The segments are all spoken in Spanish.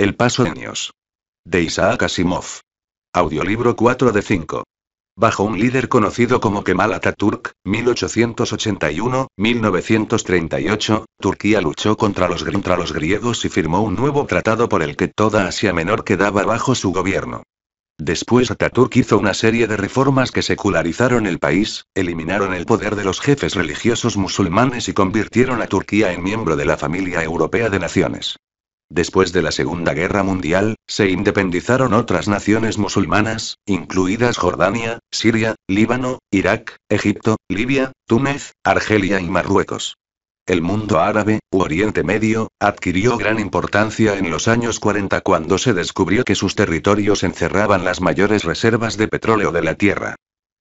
El paso de años. De Isaac Asimov. Audiolibro 4 de 5. Bajo un líder conocido como Kemal Atatürk, 1881-1938, Turquía luchó contra los, contra los griegos y firmó un nuevo tratado por el que toda Asia Menor quedaba bajo su gobierno. Después Atatürk hizo una serie de reformas que secularizaron el país, eliminaron el poder de los jefes religiosos musulmanes y convirtieron a Turquía en miembro de la familia europea de naciones. Después de la Segunda Guerra Mundial, se independizaron otras naciones musulmanas, incluidas Jordania, Siria, Líbano, Irak, Egipto, Libia, Túnez, Argelia y Marruecos. El mundo árabe, u Oriente Medio, adquirió gran importancia en los años 40 cuando se descubrió que sus territorios encerraban las mayores reservas de petróleo de la Tierra.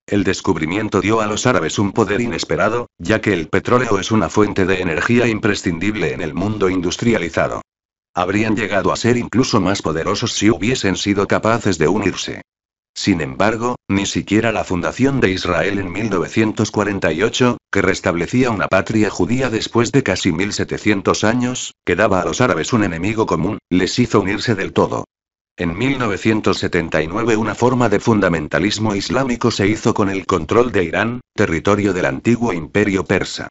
El descubrimiento dio a los árabes un poder inesperado, ya que el petróleo es una fuente de energía imprescindible en el mundo industrializado. Habrían llegado a ser incluso más poderosos si hubiesen sido capaces de unirse. Sin embargo, ni siquiera la fundación de Israel en 1948, que restablecía una patria judía después de casi 1700 años, que daba a los árabes un enemigo común, les hizo unirse del todo. En 1979 una forma de fundamentalismo islámico se hizo con el control de Irán, territorio del antiguo imperio persa.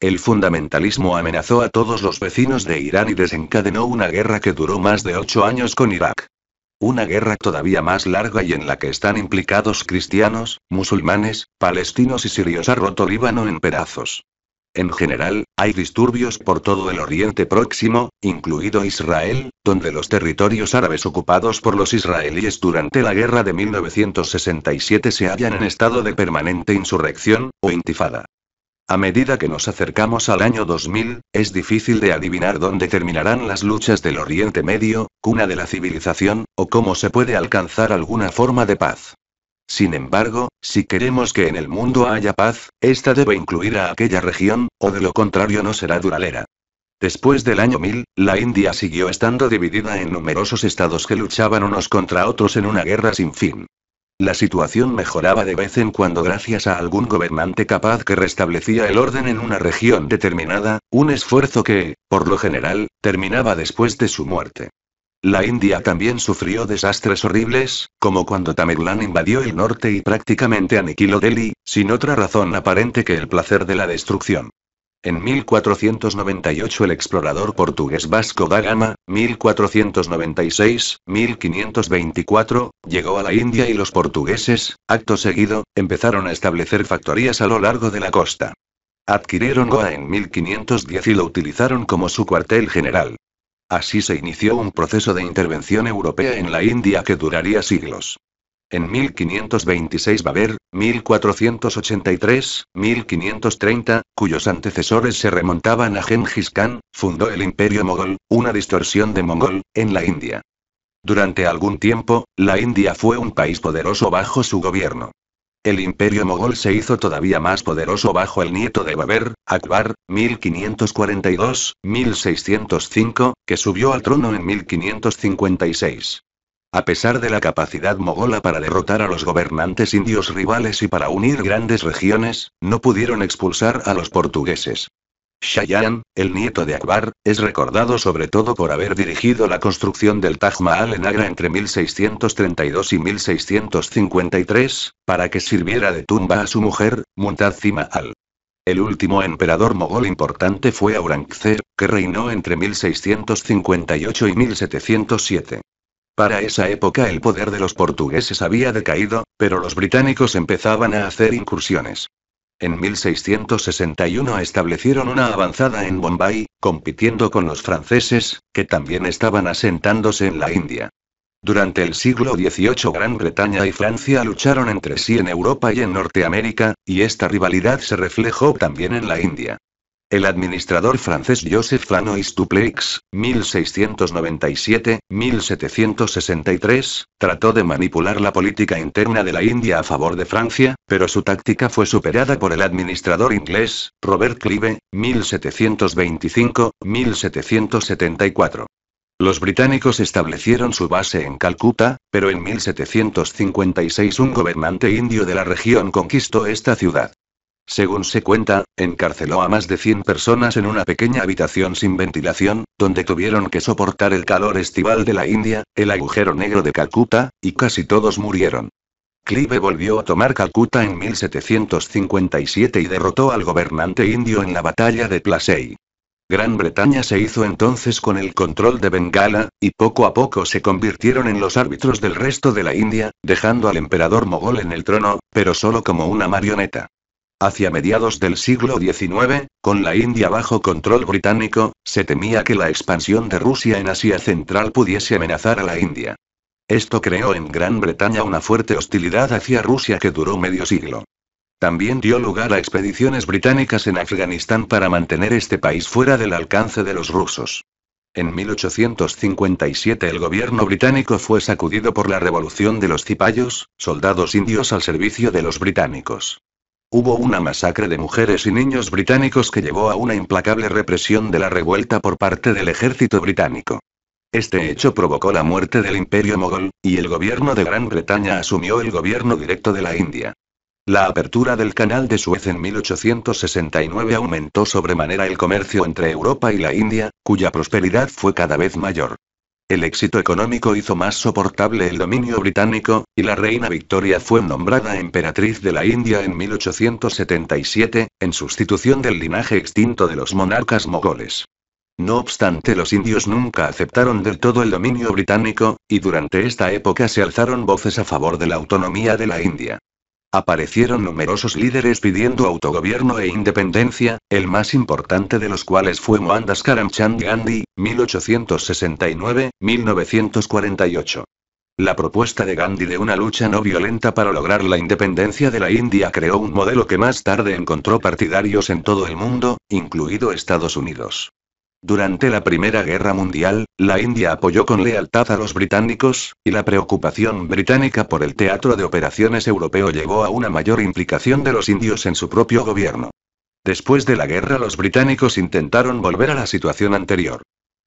El fundamentalismo amenazó a todos los vecinos de Irán y desencadenó una guerra que duró más de ocho años con Irak. Una guerra todavía más larga y en la que están implicados cristianos, musulmanes, palestinos y sirios ha roto Líbano en pedazos. En general, hay disturbios por todo el Oriente Próximo, incluido Israel, donde los territorios árabes ocupados por los israelíes durante la guerra de 1967 se hallan en estado de permanente insurrección, o intifada. A medida que nos acercamos al año 2000, es difícil de adivinar dónde terminarán las luchas del Oriente Medio, cuna de la civilización, o cómo se puede alcanzar alguna forma de paz. Sin embargo, si queremos que en el mundo haya paz, esta debe incluir a aquella región, o de lo contrario no será duradera. Después del año 1000, la India siguió estando dividida en numerosos estados que luchaban unos contra otros en una guerra sin fin. La situación mejoraba de vez en cuando gracias a algún gobernante capaz que restablecía el orden en una región determinada, un esfuerzo que, por lo general, terminaba después de su muerte. La India también sufrió desastres horribles, como cuando Tamerlán invadió el norte y prácticamente aniquiló Delhi, sin otra razón aparente que el placer de la destrucción. En 1498 el explorador portugués Vasco da Gama, 1496-1524, llegó a la India y los portugueses, acto seguido, empezaron a establecer factorías a lo largo de la costa. Adquirieron Goa en 1510 y lo utilizaron como su cuartel general. Así se inició un proceso de intervención europea en la India que duraría siglos. En 1526 Baber, 1483, 1530, cuyos antecesores se remontaban a Genghis Khan, fundó el Imperio Mogol, una distorsión de Mongol, en la India. Durante algún tiempo, la India fue un país poderoso bajo su gobierno. El imperio mogol se hizo todavía más poderoso bajo el nieto de Baber, Akbar, 1542-1605, que subió al trono en 1556. A pesar de la capacidad mogola para derrotar a los gobernantes indios rivales y para unir grandes regiones, no pudieron expulsar a los portugueses. Shayan, el nieto de Akbar, es recordado sobre todo por haber dirigido la construcción del Taj Mahal en Agra entre 1632 y 1653, para que sirviera de tumba a su mujer, Mumtaz Al. El último emperador mogol importante fue Aurangzeb, que reinó entre 1658 y 1707. Para esa época el poder de los portugueses había decaído, pero los británicos empezaban a hacer incursiones. En 1661 establecieron una avanzada en Bombay, compitiendo con los franceses, que también estaban asentándose en la India. Durante el siglo XVIII Gran Bretaña y Francia lucharon entre sí en Europa y en Norteamérica, y esta rivalidad se reflejó también en la India. El administrador francés Joseph flanois Duplex, 1697-1763, trató de manipular la política interna de la India a favor de Francia, pero su táctica fue superada por el administrador inglés, Robert Clive, 1725-1774. Los británicos establecieron su base en Calcuta, pero en 1756 un gobernante indio de la región conquistó esta ciudad. Según se cuenta, encarceló a más de 100 personas en una pequeña habitación sin ventilación, donde tuvieron que soportar el calor estival de la India, el agujero negro de Calcuta, y casi todos murieron. Clive volvió a tomar Calcuta en 1757 y derrotó al gobernante indio en la batalla de Plassey. Gran Bretaña se hizo entonces con el control de Bengala, y poco a poco se convirtieron en los árbitros del resto de la India, dejando al emperador mogol en el trono, pero solo como una marioneta. Hacia mediados del siglo XIX, con la India bajo control británico, se temía que la expansión de Rusia en Asia Central pudiese amenazar a la India. Esto creó en Gran Bretaña una fuerte hostilidad hacia Rusia que duró medio siglo. También dio lugar a expediciones británicas en Afganistán para mantener este país fuera del alcance de los rusos. En 1857 el gobierno británico fue sacudido por la revolución de los cipayos, soldados indios al servicio de los británicos. Hubo una masacre de mujeres y niños británicos que llevó a una implacable represión de la revuelta por parte del ejército británico. Este hecho provocó la muerte del imperio mogol, y el gobierno de Gran Bretaña asumió el gobierno directo de la India. La apertura del canal de Suez en 1869 aumentó sobremanera el comercio entre Europa y la India, cuya prosperidad fue cada vez mayor. El éxito económico hizo más soportable el dominio británico, y la reina Victoria fue nombrada emperatriz de la India en 1877, en sustitución del linaje extinto de los monarcas mogoles. No obstante, los indios nunca aceptaron del todo el dominio británico, y durante esta época se alzaron voces a favor de la autonomía de la India. Aparecieron numerosos líderes pidiendo autogobierno e independencia, el más importante de los cuales fue Mohandas Karamchand Gandhi, 1869-1948. La propuesta de Gandhi de una lucha no violenta para lograr la independencia de la India creó un modelo que más tarde encontró partidarios en todo el mundo, incluido Estados Unidos. Durante la Primera Guerra Mundial, la India apoyó con lealtad a los británicos, y la preocupación británica por el teatro de operaciones europeo llevó a una mayor implicación de los indios en su propio gobierno. Después de la guerra los británicos intentaron volver a la situación anterior.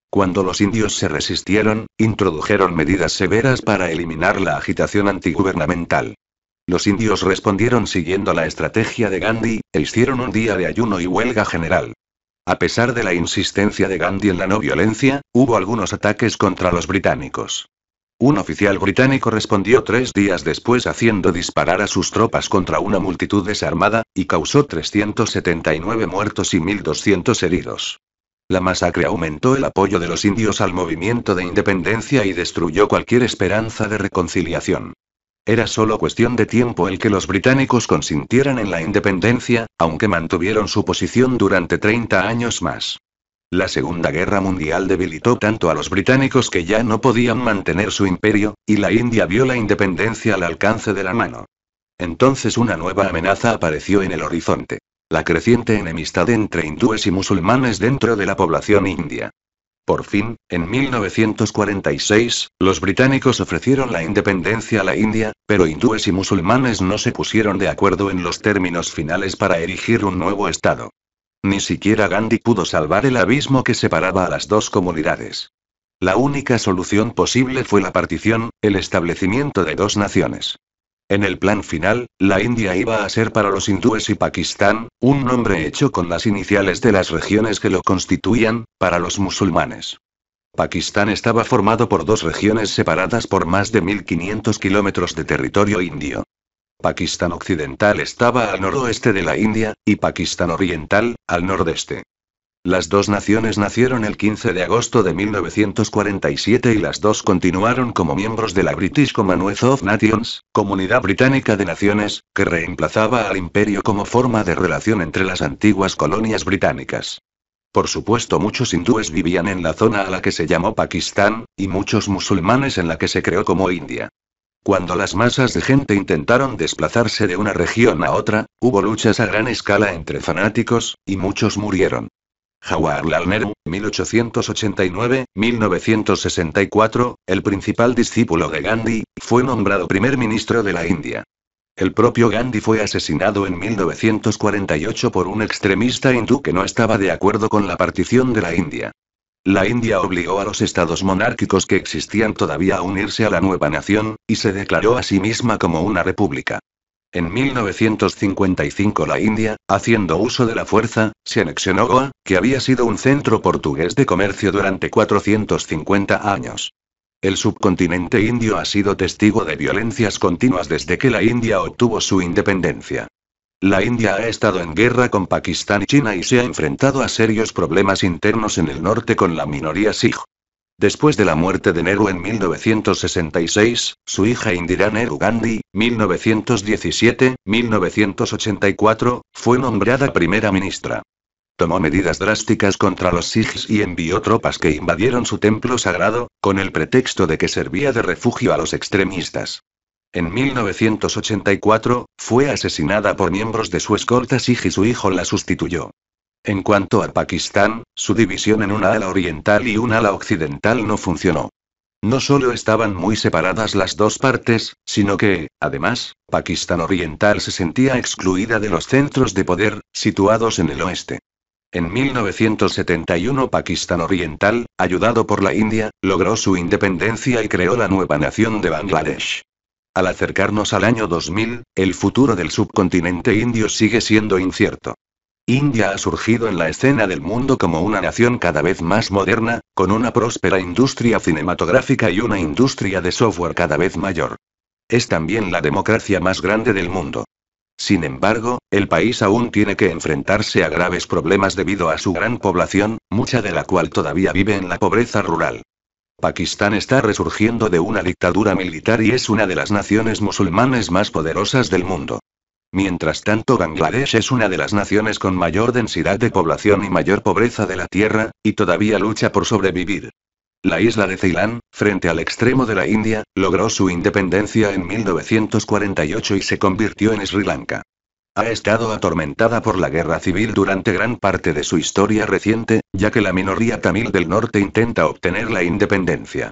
Cuando los indios se resistieron, introdujeron medidas severas para eliminar la agitación antigubernamental. Los indios respondieron siguiendo la estrategia de Gandhi, e hicieron un día de ayuno y huelga general. A pesar de la insistencia de Gandhi en la no violencia, hubo algunos ataques contra los británicos. Un oficial británico respondió tres días después haciendo disparar a sus tropas contra una multitud desarmada, y causó 379 muertos y 1.200 heridos. La masacre aumentó el apoyo de los indios al movimiento de independencia y destruyó cualquier esperanza de reconciliación. Era solo cuestión de tiempo el que los británicos consintieran en la independencia, aunque mantuvieron su posición durante 30 años más. La Segunda Guerra Mundial debilitó tanto a los británicos que ya no podían mantener su imperio, y la India vio la independencia al alcance de la mano. Entonces una nueva amenaza apareció en el horizonte. La creciente enemistad entre hindúes y musulmanes dentro de la población india. Por fin, en 1946, los británicos ofrecieron la independencia a la India, pero hindúes y musulmanes no se pusieron de acuerdo en los términos finales para erigir un nuevo Estado. Ni siquiera Gandhi pudo salvar el abismo que separaba a las dos comunidades. La única solución posible fue la partición, el establecimiento de dos naciones. En el plan final, la India iba a ser para los hindúes y Pakistán, un nombre hecho con las iniciales de las regiones que lo constituían, para los musulmanes. Pakistán estaba formado por dos regiones separadas por más de 1.500 kilómetros de territorio indio. Pakistán occidental estaba al noroeste de la India, y Pakistán oriental, al nordeste. Las dos naciones nacieron el 15 de agosto de 1947 y las dos continuaron como miembros de la British Commonwealth of Nations, comunidad británica de naciones, que reemplazaba al imperio como forma de relación entre las antiguas colonias británicas. Por supuesto muchos hindúes vivían en la zona a la que se llamó Pakistán, y muchos musulmanes en la que se creó como India. Cuando las masas de gente intentaron desplazarse de una región a otra, hubo luchas a gran escala entre fanáticos, y muchos murieron. Jawaharlal Nehru, 1889-1964, el principal discípulo de Gandhi, fue nombrado primer ministro de la India. El propio Gandhi fue asesinado en 1948 por un extremista hindú que no estaba de acuerdo con la partición de la India. La India obligó a los estados monárquicos que existían todavía a unirse a la nueva nación, y se declaró a sí misma como una república. En 1955 la India, haciendo uso de la fuerza, se anexionó Goa, que había sido un centro portugués de comercio durante 450 años. El subcontinente indio ha sido testigo de violencias continuas desde que la India obtuvo su independencia. La India ha estado en guerra con Pakistán y China y se ha enfrentado a serios problemas internos en el norte con la minoría Sikh. Después de la muerte de Nehru en 1966, su hija Indira Nehru Gandhi, 1917-1984, fue nombrada primera ministra. Tomó medidas drásticas contra los Sikhs y envió tropas que invadieron su templo sagrado, con el pretexto de que servía de refugio a los extremistas. En 1984, fue asesinada por miembros de su escolta Sikh y su hijo la sustituyó. En cuanto a Pakistán, su división en una ala oriental y una ala occidental no funcionó. No solo estaban muy separadas las dos partes, sino que, además, Pakistán Oriental se sentía excluida de los centros de poder, situados en el oeste. En 1971 Pakistán Oriental, ayudado por la India, logró su independencia y creó la nueva nación de Bangladesh. Al acercarnos al año 2000, el futuro del subcontinente indio sigue siendo incierto. India ha surgido en la escena del mundo como una nación cada vez más moderna, con una próspera industria cinematográfica y una industria de software cada vez mayor. Es también la democracia más grande del mundo. Sin embargo, el país aún tiene que enfrentarse a graves problemas debido a su gran población, mucha de la cual todavía vive en la pobreza rural. Pakistán está resurgiendo de una dictadura militar y es una de las naciones musulmanes más poderosas del mundo. Mientras tanto, Bangladesh es una de las naciones con mayor densidad de población y mayor pobreza de la Tierra, y todavía lucha por sobrevivir. La isla de Ceilán, frente al extremo de la India, logró su independencia en 1948 y se convirtió en Sri Lanka. Ha estado atormentada por la guerra civil durante gran parte de su historia reciente, ya que la minoría tamil del norte intenta obtener la independencia.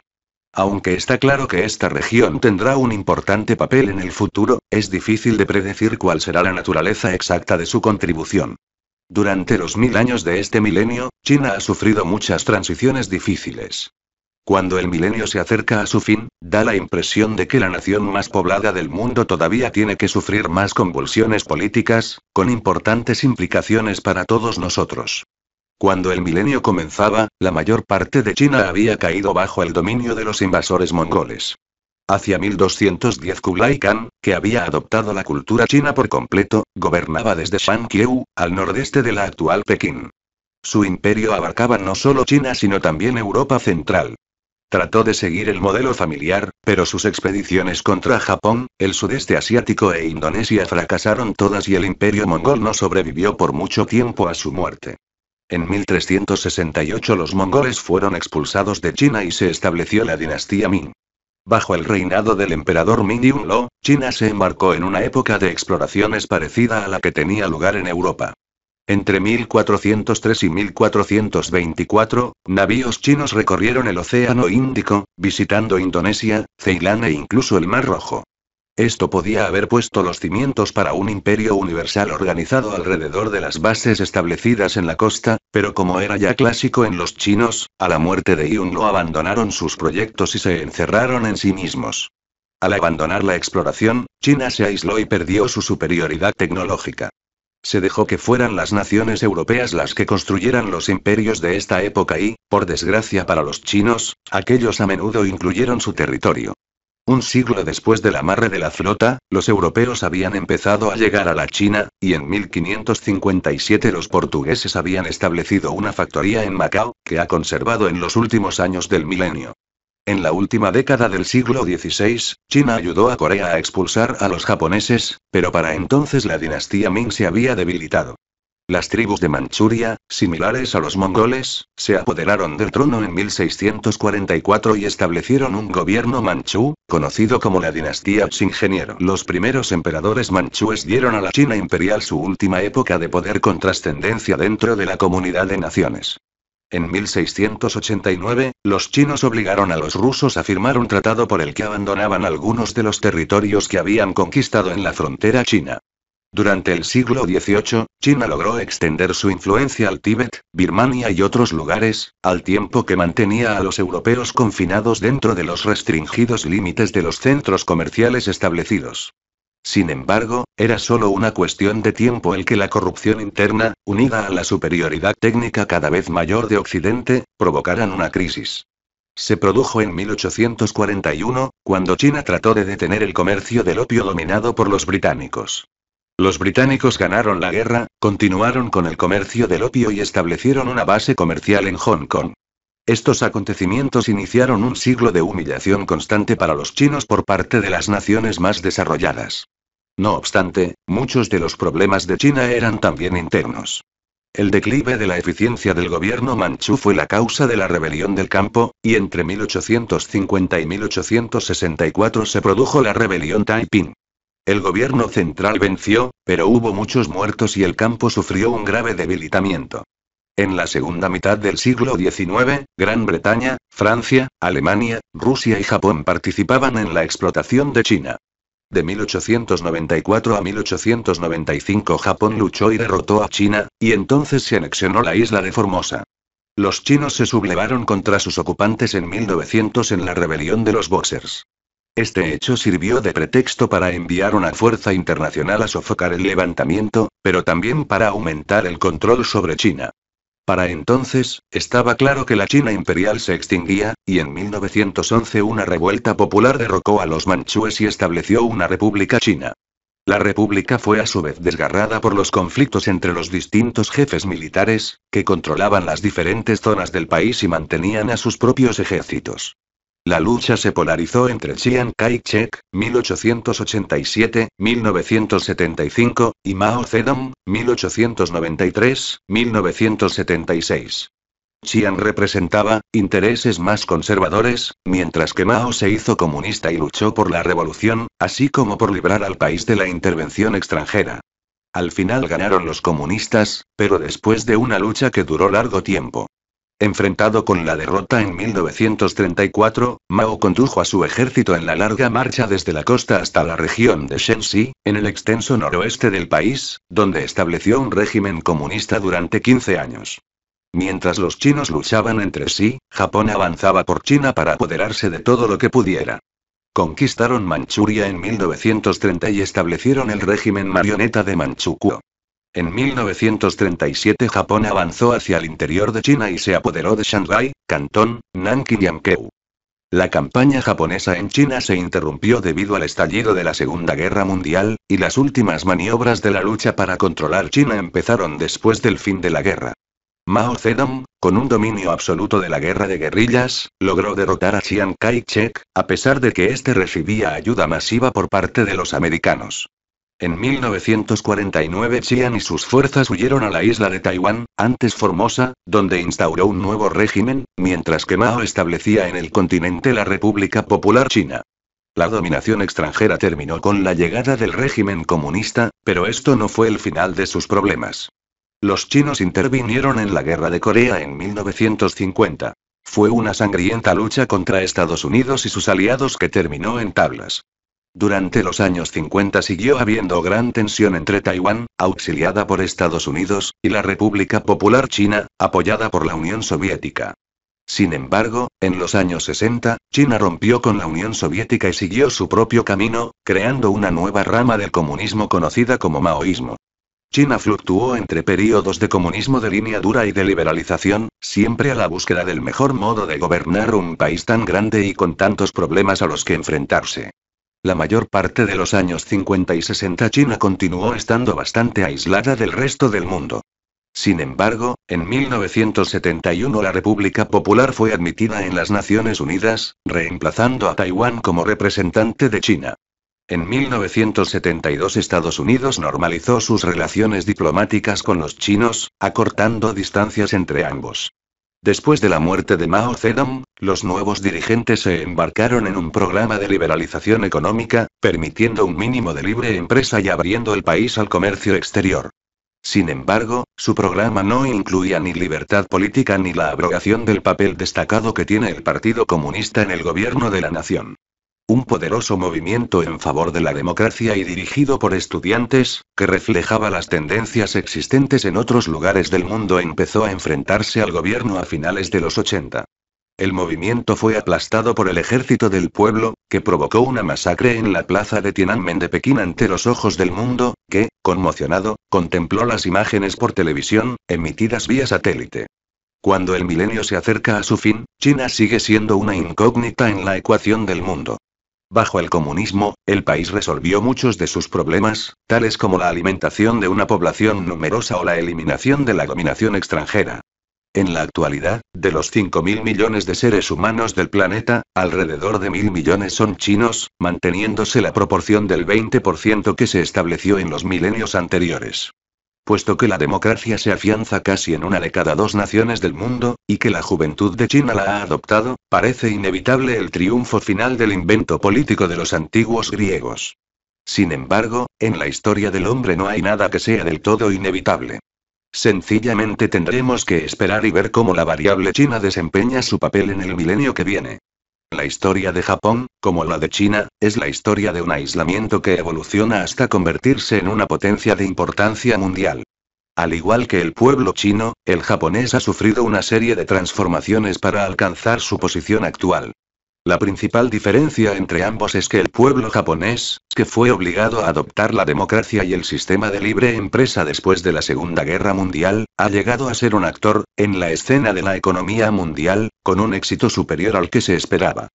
Aunque está claro que esta región tendrá un importante papel en el futuro, es difícil de predecir cuál será la naturaleza exacta de su contribución. Durante los mil años de este milenio, China ha sufrido muchas transiciones difíciles. Cuando el milenio se acerca a su fin, da la impresión de que la nación más poblada del mundo todavía tiene que sufrir más convulsiones políticas, con importantes implicaciones para todos nosotros. Cuando el milenio comenzaba, la mayor parte de China había caído bajo el dominio de los invasores mongoles. Hacia 1210 Kublai Khan, que había adoptado la cultura china por completo, gobernaba desde Shangqiu, al nordeste de la actual Pekín. Su imperio abarcaba no solo China sino también Europa central. Trató de seguir el modelo familiar, pero sus expediciones contra Japón, el sudeste asiático e Indonesia fracasaron todas y el imperio mongol no sobrevivió por mucho tiempo a su muerte. En 1368 los mongoles fueron expulsados de China y se estableció la dinastía Ming. Bajo el reinado del emperador Ming lo, China se embarcó en una época de exploraciones parecida a la que tenía lugar en Europa. Entre 1403 y 1424, navíos chinos recorrieron el Océano Índico, visitando Indonesia, Ceilán e incluso el Mar Rojo. Esto podía haber puesto los cimientos para un imperio universal organizado alrededor de las bases establecidas en la costa, pero como era ya clásico en los chinos, a la muerte de Yun lo abandonaron sus proyectos y se encerraron en sí mismos. Al abandonar la exploración, China se aisló y perdió su superioridad tecnológica. Se dejó que fueran las naciones europeas las que construyeran los imperios de esta época y, por desgracia para los chinos, aquellos a menudo incluyeron su territorio. Un siglo después del amarre de la flota, los europeos habían empezado a llegar a la China, y en 1557 los portugueses habían establecido una factoría en Macao, que ha conservado en los últimos años del milenio. En la última década del siglo XVI, China ayudó a Corea a expulsar a los japoneses, pero para entonces la dinastía Ming se había debilitado. Las tribus de Manchuria, similares a los mongoles, se apoderaron del trono en 1644 y establecieron un gobierno manchú, conocido como la dinastía Xingeniero. Los primeros emperadores manchúes dieron a la China imperial su última época de poder con trascendencia dentro de la comunidad de naciones. En 1689, los chinos obligaron a los rusos a firmar un tratado por el que abandonaban algunos de los territorios que habían conquistado en la frontera china. Durante el siglo XVIII, China logró extender su influencia al Tíbet, Birmania y otros lugares, al tiempo que mantenía a los europeos confinados dentro de los restringidos límites de los centros comerciales establecidos. Sin embargo, era solo una cuestión de tiempo el que la corrupción interna, unida a la superioridad técnica cada vez mayor de Occidente, provocaran una crisis. Se produjo en 1841, cuando China trató de detener el comercio del opio dominado por los británicos. Los británicos ganaron la guerra, continuaron con el comercio del opio y establecieron una base comercial en Hong Kong. Estos acontecimientos iniciaron un siglo de humillación constante para los chinos por parte de las naciones más desarrolladas. No obstante, muchos de los problemas de China eran también internos. El declive de la eficiencia del gobierno manchú fue la causa de la rebelión del campo, y entre 1850 y 1864 se produjo la rebelión Taiping. El gobierno central venció, pero hubo muchos muertos y el campo sufrió un grave debilitamiento. En la segunda mitad del siglo XIX, Gran Bretaña, Francia, Alemania, Rusia y Japón participaban en la explotación de China. De 1894 a 1895 Japón luchó y derrotó a China, y entonces se anexionó la isla de Formosa. Los chinos se sublevaron contra sus ocupantes en 1900 en la rebelión de los Boxers. Este hecho sirvió de pretexto para enviar una fuerza internacional a sofocar el levantamiento, pero también para aumentar el control sobre China. Para entonces, estaba claro que la China imperial se extinguía, y en 1911 una revuelta popular derrocó a los manchúes y estableció una república china. La república fue a su vez desgarrada por los conflictos entre los distintos jefes militares, que controlaban las diferentes zonas del país y mantenían a sus propios ejércitos. La lucha se polarizó entre Chiang Kai-shek, 1887-1975, y Mao Zedong, 1893-1976. Chiang representaba intereses más conservadores, mientras que Mao se hizo comunista y luchó por la revolución, así como por librar al país de la intervención extranjera. Al final ganaron los comunistas, pero después de una lucha que duró largo tiempo. Enfrentado con la derrota en 1934, Mao condujo a su ejército en la larga marcha desde la costa hasta la región de Shenxi, en el extenso noroeste del país, donde estableció un régimen comunista durante 15 años. Mientras los chinos luchaban entre sí, Japón avanzaba por China para apoderarse de todo lo que pudiera. Conquistaron Manchuria en 1930 y establecieron el régimen marioneta de Manchukuo. En 1937 Japón avanzó hacia el interior de China y se apoderó de Shanghai, Cantón, Nanking y Ankeu. La campaña japonesa en China se interrumpió debido al estallido de la Segunda Guerra Mundial, y las últimas maniobras de la lucha para controlar China empezaron después del fin de la guerra. Mao Zedong, con un dominio absoluto de la guerra de guerrillas, logró derrotar a Chiang Kai-shek, a pesar de que éste recibía ayuda masiva por parte de los americanos. En 1949 Chiang y sus fuerzas huyeron a la isla de Taiwán, antes Formosa, donde instauró un nuevo régimen, mientras que Mao establecía en el continente la República Popular China. La dominación extranjera terminó con la llegada del régimen comunista, pero esto no fue el final de sus problemas. Los chinos intervinieron en la Guerra de Corea en 1950. Fue una sangrienta lucha contra Estados Unidos y sus aliados que terminó en tablas. Durante los años 50 siguió habiendo gran tensión entre Taiwán, auxiliada por Estados Unidos, y la República Popular China, apoyada por la Unión Soviética. Sin embargo, en los años 60, China rompió con la Unión Soviética y siguió su propio camino, creando una nueva rama del comunismo conocida como maoísmo. China fluctuó entre períodos de comunismo de línea dura y de liberalización, siempre a la búsqueda del mejor modo de gobernar un país tan grande y con tantos problemas a los que enfrentarse. La mayor parte de los años 50 y 60 China continuó estando bastante aislada del resto del mundo. Sin embargo, en 1971 la República Popular fue admitida en las Naciones Unidas, reemplazando a Taiwán como representante de China. En 1972 Estados Unidos normalizó sus relaciones diplomáticas con los chinos, acortando distancias entre ambos. Después de la muerte de Mao Zedong, los nuevos dirigentes se embarcaron en un programa de liberalización económica, permitiendo un mínimo de libre empresa y abriendo el país al comercio exterior. Sin embargo, su programa no incluía ni libertad política ni la abrogación del papel destacado que tiene el Partido Comunista en el gobierno de la nación un poderoso movimiento en favor de la democracia y dirigido por estudiantes, que reflejaba las tendencias existentes en otros lugares del mundo, empezó a enfrentarse al gobierno a finales de los 80. El movimiento fue aplastado por el ejército del pueblo, que provocó una masacre en la plaza de Tiananmen de Pekín ante los ojos del mundo, que, conmocionado, contempló las imágenes por televisión, emitidas vía satélite. Cuando el milenio se acerca a su fin, China sigue siendo una incógnita en la ecuación del mundo. Bajo el comunismo, el país resolvió muchos de sus problemas, tales como la alimentación de una población numerosa o la eliminación de la dominación extranjera. En la actualidad, de los 5.000 millones de seres humanos del planeta, alrededor de 1.000 millones son chinos, manteniéndose la proporción del 20% que se estableció en los milenios anteriores puesto que la democracia se afianza casi en una de cada dos naciones del mundo, y que la juventud de China la ha adoptado, parece inevitable el triunfo final del invento político de los antiguos griegos. Sin embargo, en la historia del hombre no hay nada que sea del todo inevitable. Sencillamente tendremos que esperar y ver cómo la variable china desempeña su papel en el milenio que viene. La historia de Japón, como la de China, es la historia de un aislamiento que evoluciona hasta convertirse en una potencia de importancia mundial. Al igual que el pueblo chino, el japonés ha sufrido una serie de transformaciones para alcanzar su posición actual. La principal diferencia entre ambos es que el pueblo japonés, que fue obligado a adoptar la democracia y el sistema de libre empresa después de la Segunda Guerra Mundial, ha llegado a ser un actor, en la escena de la economía mundial, con un éxito superior al que se esperaba.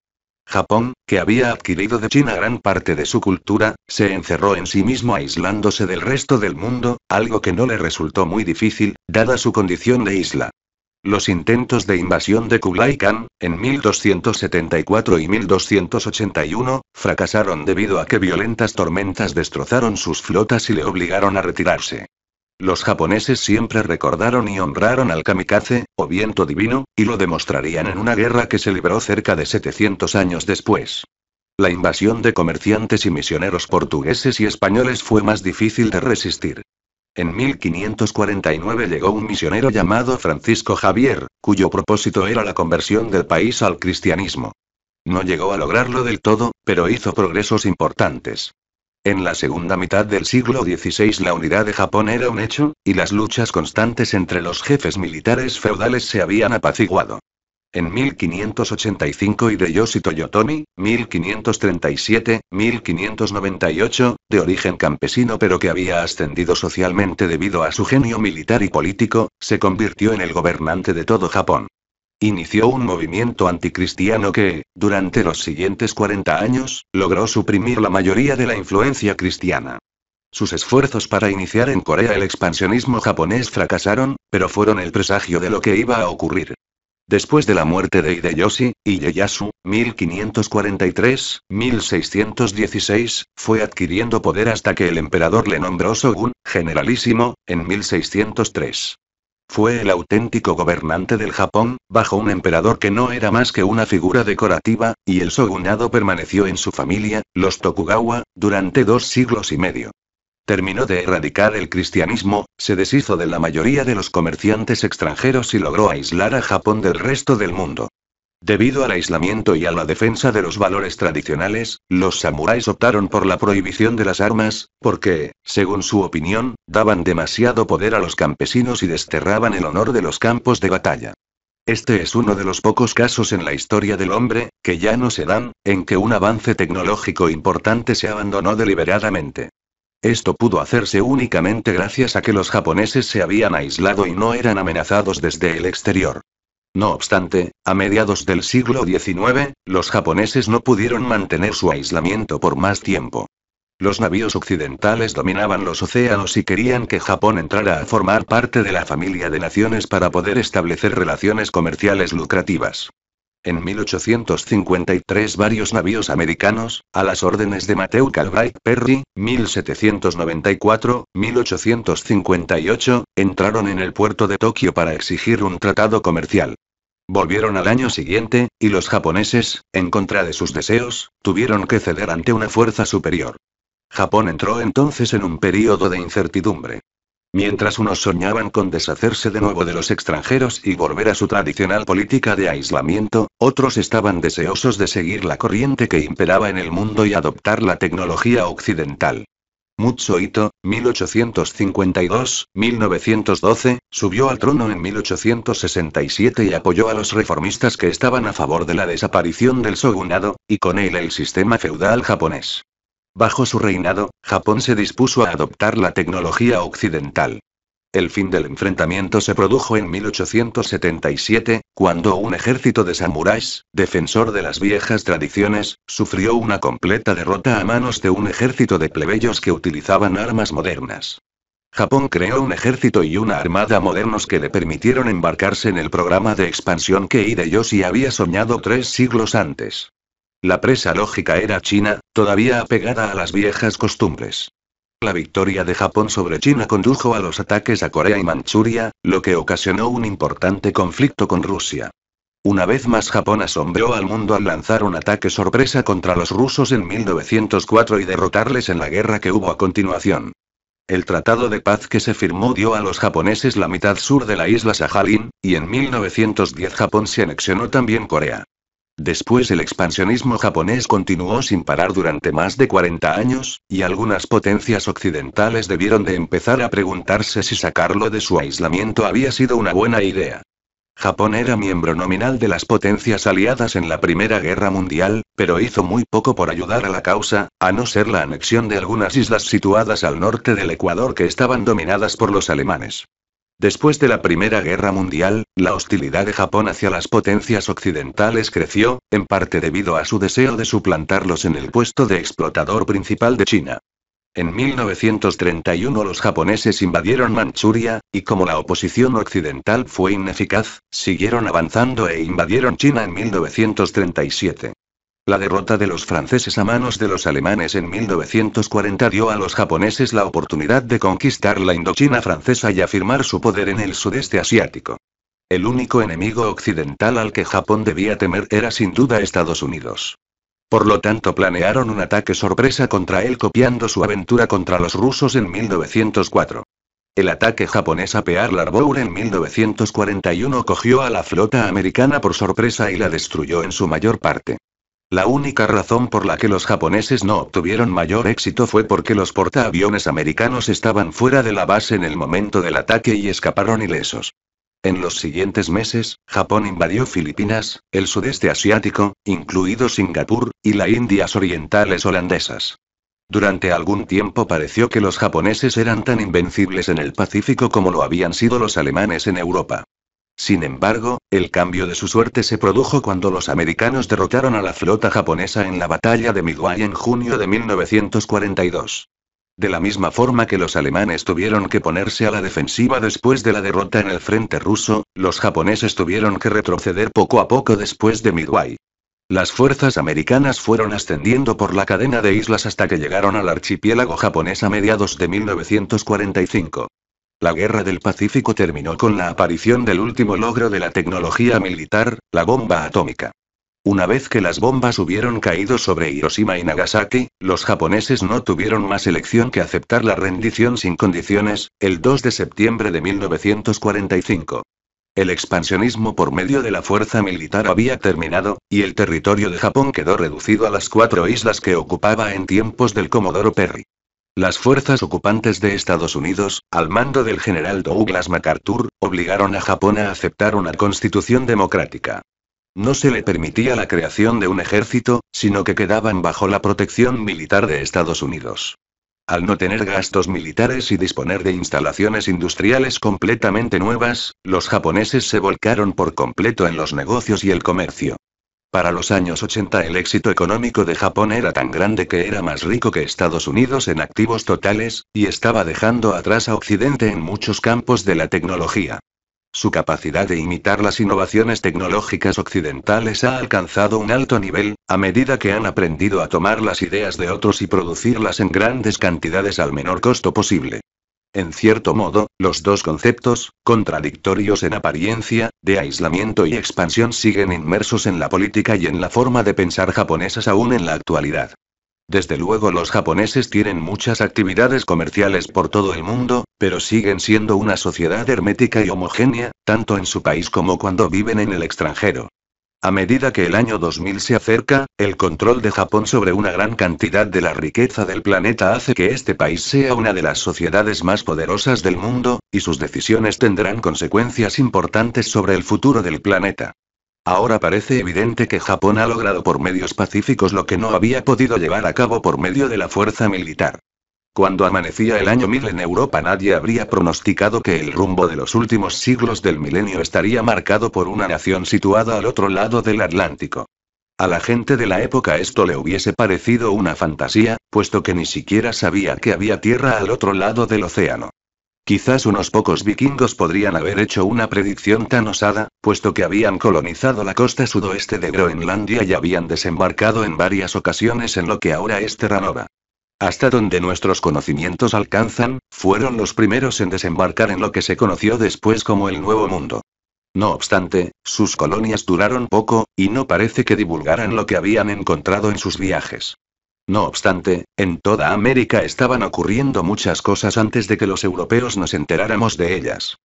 Japón, que había adquirido de China gran parte de su cultura, se encerró en sí mismo aislándose del resto del mundo, algo que no le resultó muy difícil, dada su condición de isla. Los intentos de invasión de Kublai Khan, en 1274 y 1281, fracasaron debido a que violentas tormentas destrozaron sus flotas y le obligaron a retirarse. Los japoneses siempre recordaron y honraron al kamikaze, o viento divino, y lo demostrarían en una guerra que se libró cerca de 700 años después. La invasión de comerciantes y misioneros portugueses y españoles fue más difícil de resistir. En 1549 llegó un misionero llamado Francisco Javier, cuyo propósito era la conversión del país al cristianismo. No llegó a lograrlo del todo, pero hizo progresos importantes. En la segunda mitad del siglo XVI la unidad de Japón era un hecho, y las luchas constantes entre los jefes militares feudales se habían apaciguado en 1585 y de 1537, 1598, de origen campesino pero que había ascendido socialmente debido a su genio militar y político, se convirtió en el gobernante de todo Japón. Inició un movimiento anticristiano que, durante los siguientes 40 años, logró suprimir la mayoría de la influencia cristiana. Sus esfuerzos para iniciar en Corea el expansionismo japonés fracasaron, pero fueron el presagio de lo que iba a ocurrir. Después de la muerte de Hideyoshi, Ieyasu, 1543-1616, fue adquiriendo poder hasta que el emperador le nombró shogun, generalísimo, en 1603. Fue el auténtico gobernante del Japón, bajo un emperador que no era más que una figura decorativa, y el shogunado permaneció en su familia, los Tokugawa, durante dos siglos y medio. Terminó de erradicar el cristianismo, se deshizo de la mayoría de los comerciantes extranjeros y logró aislar a Japón del resto del mundo. Debido al aislamiento y a la defensa de los valores tradicionales, los samuráis optaron por la prohibición de las armas, porque, según su opinión, daban demasiado poder a los campesinos y desterraban el honor de los campos de batalla. Este es uno de los pocos casos en la historia del hombre, que ya no se dan, en que un avance tecnológico importante se abandonó deliberadamente. Esto pudo hacerse únicamente gracias a que los japoneses se habían aislado y no eran amenazados desde el exterior. No obstante, a mediados del siglo XIX, los japoneses no pudieron mantener su aislamiento por más tiempo. Los navíos occidentales dominaban los océanos y querían que Japón entrara a formar parte de la familia de naciones para poder establecer relaciones comerciales lucrativas. En 1853 varios navíos americanos, a las órdenes de Mateo Calbright Perry, 1794-1858, entraron en el puerto de Tokio para exigir un tratado comercial. Volvieron al año siguiente, y los japoneses, en contra de sus deseos, tuvieron que ceder ante una fuerza superior. Japón entró entonces en un período de incertidumbre. Mientras unos soñaban con deshacerse de nuevo de los extranjeros y volver a su tradicional política de aislamiento, otros estaban deseosos de seguir la corriente que imperaba en el mundo y adoptar la tecnología occidental. Mutsuhito, 1852-1912, subió al trono en 1867 y apoyó a los reformistas que estaban a favor de la desaparición del shogunado, y con él el sistema feudal japonés. Bajo su reinado, Japón se dispuso a adoptar la tecnología occidental. El fin del enfrentamiento se produjo en 1877, cuando un ejército de samuráis, defensor de las viejas tradiciones, sufrió una completa derrota a manos de un ejército de plebeyos que utilizaban armas modernas. Japón creó un ejército y una armada modernos que le permitieron embarcarse en el programa de expansión que Hideyoshi había soñado tres siglos antes. La presa lógica era China, todavía apegada a las viejas costumbres. La victoria de Japón sobre China condujo a los ataques a Corea y Manchuria, lo que ocasionó un importante conflicto con Rusia. Una vez más Japón asombró al mundo al lanzar un ataque sorpresa contra los rusos en 1904 y derrotarles en la guerra que hubo a continuación. El tratado de paz que se firmó dio a los japoneses la mitad sur de la isla Sajalín, y en 1910 Japón se anexionó también Corea. Después el expansionismo japonés continuó sin parar durante más de 40 años, y algunas potencias occidentales debieron de empezar a preguntarse si sacarlo de su aislamiento había sido una buena idea. Japón era miembro nominal de las potencias aliadas en la Primera Guerra Mundial, pero hizo muy poco por ayudar a la causa, a no ser la anexión de algunas islas situadas al norte del Ecuador que estaban dominadas por los alemanes. Después de la Primera Guerra Mundial, la hostilidad de Japón hacia las potencias occidentales creció, en parte debido a su deseo de suplantarlos en el puesto de explotador principal de China. En 1931 los japoneses invadieron Manchuria, y como la oposición occidental fue ineficaz, siguieron avanzando e invadieron China en 1937. La derrota de los franceses a manos de los alemanes en 1940 dio a los japoneses la oportunidad de conquistar la Indochina francesa y afirmar su poder en el sudeste asiático. El único enemigo occidental al que Japón debía temer era sin duda Estados Unidos. Por lo tanto planearon un ataque sorpresa contra él copiando su aventura contra los rusos en 1904. El ataque japonés a Pearl Harbor en 1941 cogió a la flota americana por sorpresa y la destruyó en su mayor parte. La única razón por la que los japoneses no obtuvieron mayor éxito fue porque los portaaviones americanos estaban fuera de la base en el momento del ataque y escaparon ilesos. En los siguientes meses, Japón invadió Filipinas, el sudeste asiático, incluido Singapur, y las Indias Orientales holandesas. Durante algún tiempo pareció que los japoneses eran tan invencibles en el Pacífico como lo habían sido los alemanes en Europa. Sin embargo, el cambio de su suerte se produjo cuando los americanos derrotaron a la flota japonesa en la batalla de Midway en junio de 1942. De la misma forma que los alemanes tuvieron que ponerse a la defensiva después de la derrota en el frente ruso, los japoneses tuvieron que retroceder poco a poco después de Midway. Las fuerzas americanas fueron ascendiendo por la cadena de islas hasta que llegaron al archipiélago japonés a mediados de 1945. La guerra del Pacífico terminó con la aparición del último logro de la tecnología militar, la bomba atómica. Una vez que las bombas hubieron caído sobre Hiroshima y Nagasaki, los japoneses no tuvieron más elección que aceptar la rendición sin condiciones, el 2 de septiembre de 1945. El expansionismo por medio de la fuerza militar había terminado, y el territorio de Japón quedó reducido a las cuatro islas que ocupaba en tiempos del Comodoro Perry. Las fuerzas ocupantes de Estados Unidos, al mando del general Douglas MacArthur, obligaron a Japón a aceptar una constitución democrática. No se le permitía la creación de un ejército, sino que quedaban bajo la protección militar de Estados Unidos. Al no tener gastos militares y disponer de instalaciones industriales completamente nuevas, los japoneses se volcaron por completo en los negocios y el comercio. Para los años 80 el éxito económico de Japón era tan grande que era más rico que Estados Unidos en activos totales, y estaba dejando atrás a Occidente en muchos campos de la tecnología. Su capacidad de imitar las innovaciones tecnológicas occidentales ha alcanzado un alto nivel, a medida que han aprendido a tomar las ideas de otros y producirlas en grandes cantidades al menor costo posible en cierto modo, los dos conceptos, contradictorios en apariencia, de aislamiento y expansión siguen inmersos en la política y en la forma de pensar japonesas aún en la actualidad. Desde luego los japoneses tienen muchas actividades comerciales por todo el mundo, pero siguen siendo una sociedad hermética y homogénea, tanto en su país como cuando viven en el extranjero. A medida que el año 2000 se acerca, el control de Japón sobre una gran cantidad de la riqueza del planeta hace que este país sea una de las sociedades más poderosas del mundo, y sus decisiones tendrán consecuencias importantes sobre el futuro del planeta. Ahora parece evidente que Japón ha logrado por medios pacíficos lo que no había podido llevar a cabo por medio de la fuerza militar. Cuando amanecía el año 1000 en Europa nadie habría pronosticado que el rumbo de los últimos siglos del milenio estaría marcado por una nación situada al otro lado del Atlántico. A la gente de la época esto le hubiese parecido una fantasía, puesto que ni siquiera sabía que había tierra al otro lado del océano. Quizás unos pocos vikingos podrían haber hecho una predicción tan osada, puesto que habían colonizado la costa sudoeste de Groenlandia y habían desembarcado en varias ocasiones en lo que ahora es Terranova hasta donde nuestros conocimientos alcanzan, fueron los primeros en desembarcar en lo que se conoció después como el Nuevo Mundo. No obstante, sus colonias duraron poco, y no parece que divulgaran lo que habían encontrado en sus viajes. No obstante, en toda América estaban ocurriendo muchas cosas antes de que los europeos nos enteráramos de ellas.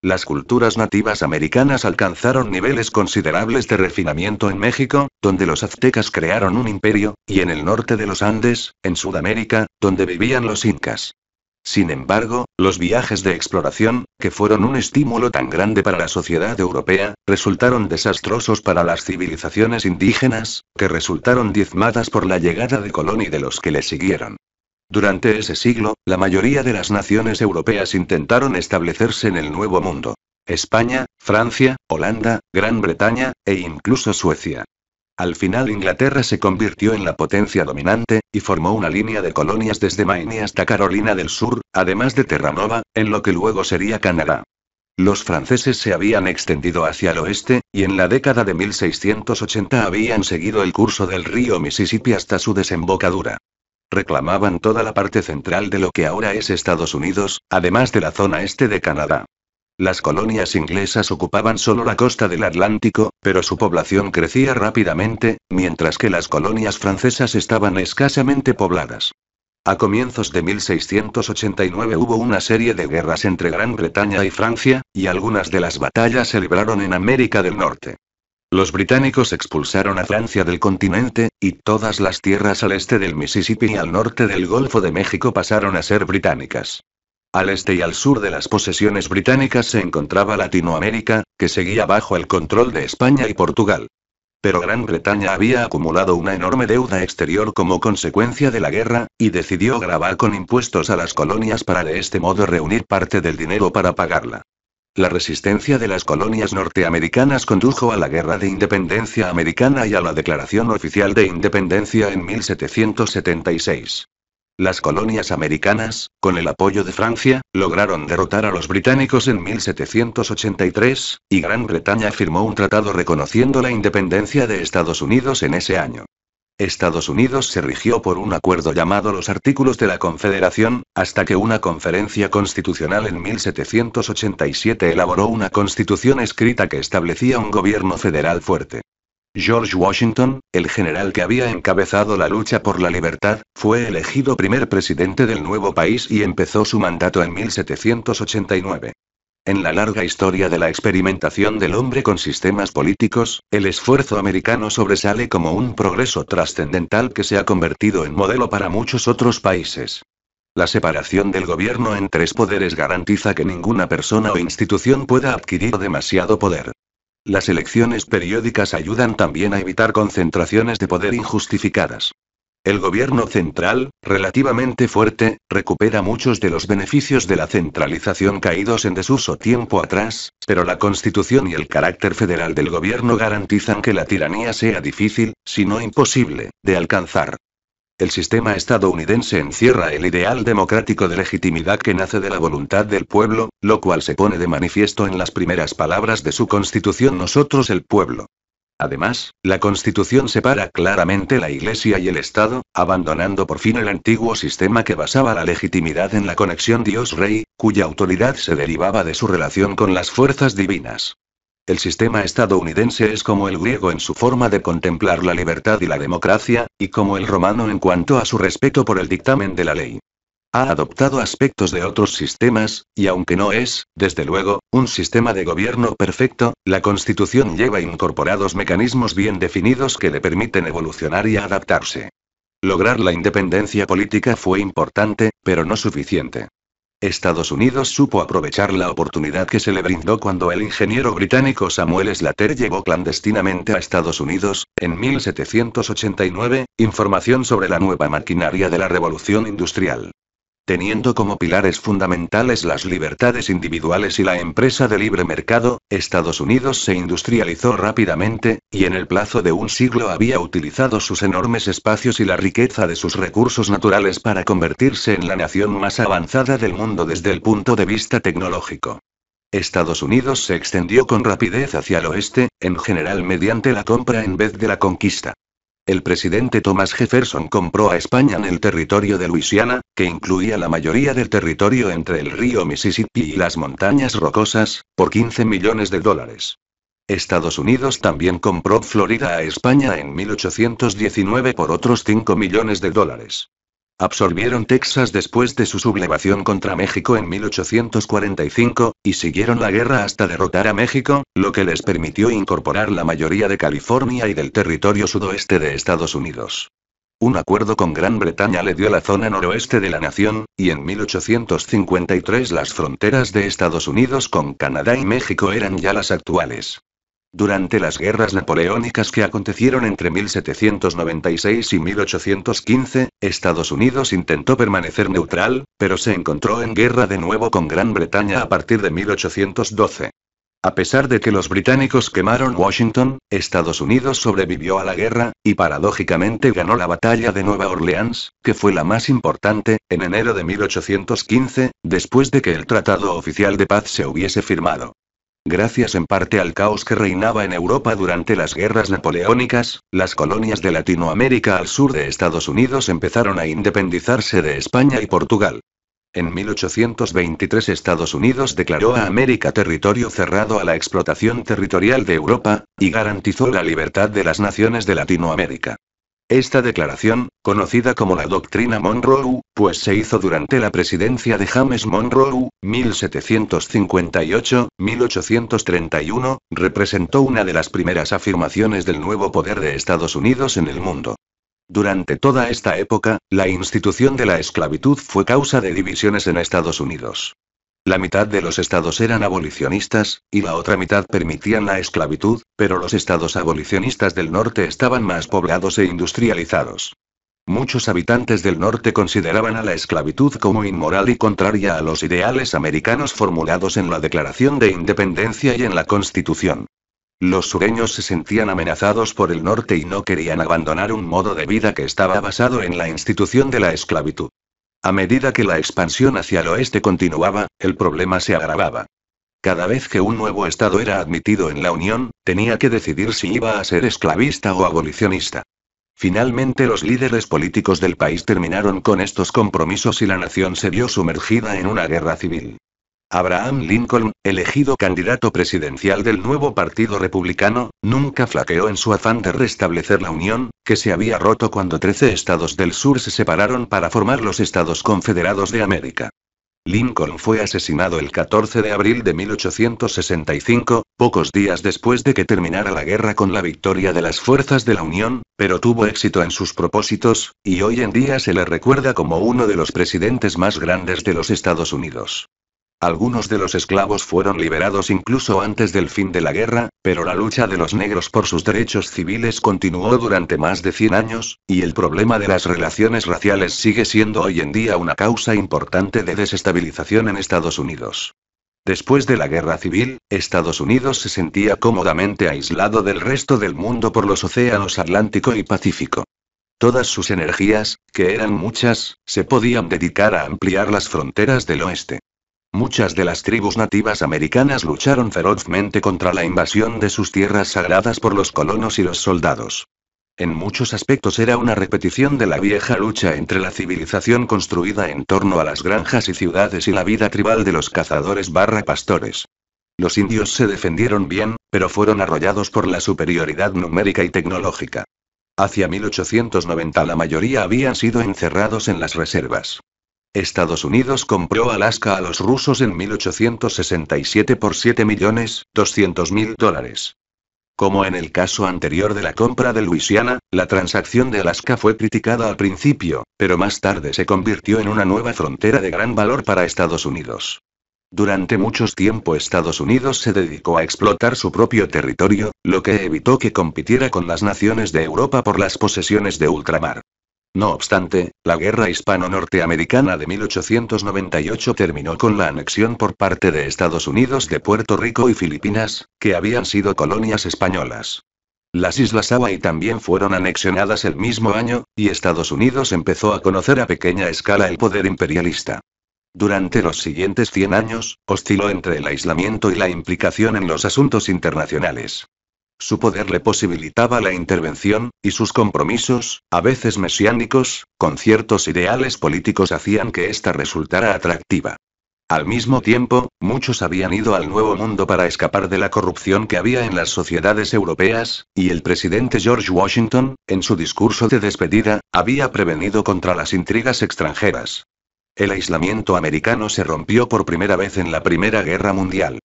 Las culturas nativas americanas alcanzaron niveles considerables de refinamiento en México, donde los aztecas crearon un imperio, y en el norte de los Andes, en Sudamérica, donde vivían los incas. Sin embargo, los viajes de exploración, que fueron un estímulo tan grande para la sociedad europea, resultaron desastrosos para las civilizaciones indígenas, que resultaron diezmadas por la llegada de Colón y de los que le siguieron. Durante ese siglo, la mayoría de las naciones europeas intentaron establecerse en el Nuevo Mundo. España, Francia, Holanda, Gran Bretaña, e incluso Suecia. Al final Inglaterra se convirtió en la potencia dominante, y formó una línea de colonias desde Maine hasta Carolina del Sur, además de Terranova, en lo que luego sería Canadá. Los franceses se habían extendido hacia el oeste, y en la década de 1680 habían seguido el curso del río Mississippi hasta su desembocadura reclamaban toda la parte central de lo que ahora es Estados Unidos, además de la zona este de Canadá. Las colonias inglesas ocupaban solo la costa del Atlántico, pero su población crecía rápidamente, mientras que las colonias francesas estaban escasamente pobladas. A comienzos de 1689 hubo una serie de guerras entre Gran Bretaña y Francia, y algunas de las batallas se libraron en América del Norte. Los británicos expulsaron a Francia del continente, y todas las tierras al este del Mississippi y al norte del Golfo de México pasaron a ser británicas. Al este y al sur de las posesiones británicas se encontraba Latinoamérica, que seguía bajo el control de España y Portugal. Pero Gran Bretaña había acumulado una enorme deuda exterior como consecuencia de la guerra, y decidió grabar con impuestos a las colonias para de este modo reunir parte del dinero para pagarla. La resistencia de las colonias norteamericanas condujo a la Guerra de Independencia Americana y a la Declaración Oficial de Independencia en 1776. Las colonias americanas, con el apoyo de Francia, lograron derrotar a los británicos en 1783, y Gran Bretaña firmó un tratado reconociendo la independencia de Estados Unidos en ese año. Estados Unidos se rigió por un acuerdo llamado los Artículos de la Confederación, hasta que una conferencia constitucional en 1787 elaboró una constitución escrita que establecía un gobierno federal fuerte. George Washington, el general que había encabezado la lucha por la libertad, fue elegido primer presidente del nuevo país y empezó su mandato en 1789. En la larga historia de la experimentación del hombre con sistemas políticos, el esfuerzo americano sobresale como un progreso trascendental que se ha convertido en modelo para muchos otros países. La separación del gobierno en tres poderes garantiza que ninguna persona o institución pueda adquirir demasiado poder. Las elecciones periódicas ayudan también a evitar concentraciones de poder injustificadas. El gobierno central, relativamente fuerte, recupera muchos de los beneficios de la centralización caídos en desuso tiempo atrás, pero la constitución y el carácter federal del gobierno garantizan que la tiranía sea difícil, si no imposible, de alcanzar. El sistema estadounidense encierra el ideal democrático de legitimidad que nace de la voluntad del pueblo, lo cual se pone de manifiesto en las primeras palabras de su constitución Nosotros el pueblo. Además, la Constitución separa claramente la Iglesia y el Estado, abandonando por fin el antiguo sistema que basaba la legitimidad en la conexión Dios-Rey, cuya autoridad se derivaba de su relación con las fuerzas divinas. El sistema estadounidense es como el griego en su forma de contemplar la libertad y la democracia, y como el romano en cuanto a su respeto por el dictamen de la ley ha adoptado aspectos de otros sistemas, y aunque no es, desde luego, un sistema de gobierno perfecto, la Constitución lleva incorporados mecanismos bien definidos que le permiten evolucionar y adaptarse. Lograr la independencia política fue importante, pero no suficiente. Estados Unidos supo aprovechar la oportunidad que se le brindó cuando el ingeniero británico Samuel Slater llegó clandestinamente a Estados Unidos, en 1789, información sobre la nueva maquinaria de la revolución industrial teniendo como pilares fundamentales las libertades individuales y la empresa de libre mercado, Estados Unidos se industrializó rápidamente, y en el plazo de un siglo había utilizado sus enormes espacios y la riqueza de sus recursos naturales para convertirse en la nación más avanzada del mundo desde el punto de vista tecnológico. Estados Unidos se extendió con rapidez hacia el oeste, en general mediante la compra en vez de la conquista el presidente Thomas Jefferson compró a España en el territorio de Luisiana, que incluía la mayoría del territorio entre el río Mississippi y las montañas rocosas, por 15 millones de dólares. Estados Unidos también compró Florida a España en 1819 por otros 5 millones de dólares. Absorbieron Texas después de su sublevación contra México en 1845, y siguieron la guerra hasta derrotar a México, lo que les permitió incorporar la mayoría de California y del territorio sudoeste de Estados Unidos. Un acuerdo con Gran Bretaña le dio la zona noroeste de la nación, y en 1853 las fronteras de Estados Unidos con Canadá y México eran ya las actuales. Durante las guerras napoleónicas que acontecieron entre 1796 y 1815, Estados Unidos intentó permanecer neutral, pero se encontró en guerra de nuevo con Gran Bretaña a partir de 1812. A pesar de que los británicos quemaron Washington, Estados Unidos sobrevivió a la guerra, y paradójicamente ganó la batalla de Nueva Orleans, que fue la más importante, en enero de 1815, después de que el Tratado Oficial de Paz se hubiese firmado. Gracias en parte al caos que reinaba en Europa durante las guerras napoleónicas, las colonias de Latinoamérica al sur de Estados Unidos empezaron a independizarse de España y Portugal. En 1823 Estados Unidos declaró a América territorio cerrado a la explotación territorial de Europa, y garantizó la libertad de las naciones de Latinoamérica. Esta declaración, conocida como la Doctrina Monroe, pues se hizo durante la presidencia de James Monroe, 1758-1831, representó una de las primeras afirmaciones del nuevo poder de Estados Unidos en el mundo. Durante toda esta época, la institución de la esclavitud fue causa de divisiones en Estados Unidos. La mitad de los estados eran abolicionistas, y la otra mitad permitían la esclavitud, pero los estados abolicionistas del norte estaban más poblados e industrializados. Muchos habitantes del norte consideraban a la esclavitud como inmoral y contraria a los ideales americanos formulados en la Declaración de Independencia y en la Constitución. Los sureños se sentían amenazados por el norte y no querían abandonar un modo de vida que estaba basado en la institución de la esclavitud. A medida que la expansión hacia el oeste continuaba, el problema se agravaba. Cada vez que un nuevo Estado era admitido en la Unión, tenía que decidir si iba a ser esclavista o abolicionista. Finalmente los líderes políticos del país terminaron con estos compromisos y la nación se vio sumergida en una guerra civil. Abraham Lincoln, elegido candidato presidencial del nuevo Partido Republicano, nunca flaqueó en su afán de restablecer la unión, que se había roto cuando trece estados del sur se separaron para formar los Estados Confederados de América. Lincoln fue asesinado el 14 de abril de 1865, pocos días después de que terminara la guerra con la victoria de las fuerzas de la Unión, pero tuvo éxito en sus propósitos, y hoy en día se le recuerda como uno de los presidentes más grandes de los Estados Unidos. Algunos de los esclavos fueron liberados incluso antes del fin de la guerra, pero la lucha de los negros por sus derechos civiles continuó durante más de 100 años, y el problema de las relaciones raciales sigue siendo hoy en día una causa importante de desestabilización en Estados Unidos. Después de la guerra civil, Estados Unidos se sentía cómodamente aislado del resto del mundo por los océanos Atlántico y Pacífico. Todas sus energías, que eran muchas, se podían dedicar a ampliar las fronteras del oeste. Muchas de las tribus nativas americanas lucharon ferozmente contra la invasión de sus tierras sagradas por los colonos y los soldados. En muchos aspectos era una repetición de la vieja lucha entre la civilización construida en torno a las granjas y ciudades y la vida tribal de los cazadores barra pastores. Los indios se defendieron bien, pero fueron arrollados por la superioridad numérica y tecnológica. Hacia 1890 la mayoría habían sido encerrados en las reservas. Estados Unidos compró Alaska a los rusos en 1867 por 7 millones, mil dólares. Como en el caso anterior de la compra de Luisiana, la transacción de Alaska fue criticada al principio, pero más tarde se convirtió en una nueva frontera de gran valor para Estados Unidos. Durante mucho tiempo Estados Unidos se dedicó a explotar su propio territorio, lo que evitó que compitiera con las naciones de Europa por las posesiones de ultramar. No obstante, la Guerra Hispano-Norteamericana de 1898 terminó con la anexión por parte de Estados Unidos de Puerto Rico y Filipinas, que habían sido colonias españolas. Las Islas Hawaii también fueron anexionadas el mismo año, y Estados Unidos empezó a conocer a pequeña escala el poder imperialista. Durante los siguientes 100 años, osciló entre el aislamiento y la implicación en los asuntos internacionales. Su poder le posibilitaba la intervención, y sus compromisos, a veces mesiánicos, con ciertos ideales políticos hacían que ésta resultara atractiva. Al mismo tiempo, muchos habían ido al Nuevo Mundo para escapar de la corrupción que había en las sociedades europeas, y el presidente George Washington, en su discurso de despedida, había prevenido contra las intrigas extranjeras. El aislamiento americano se rompió por primera vez en la Primera Guerra Mundial.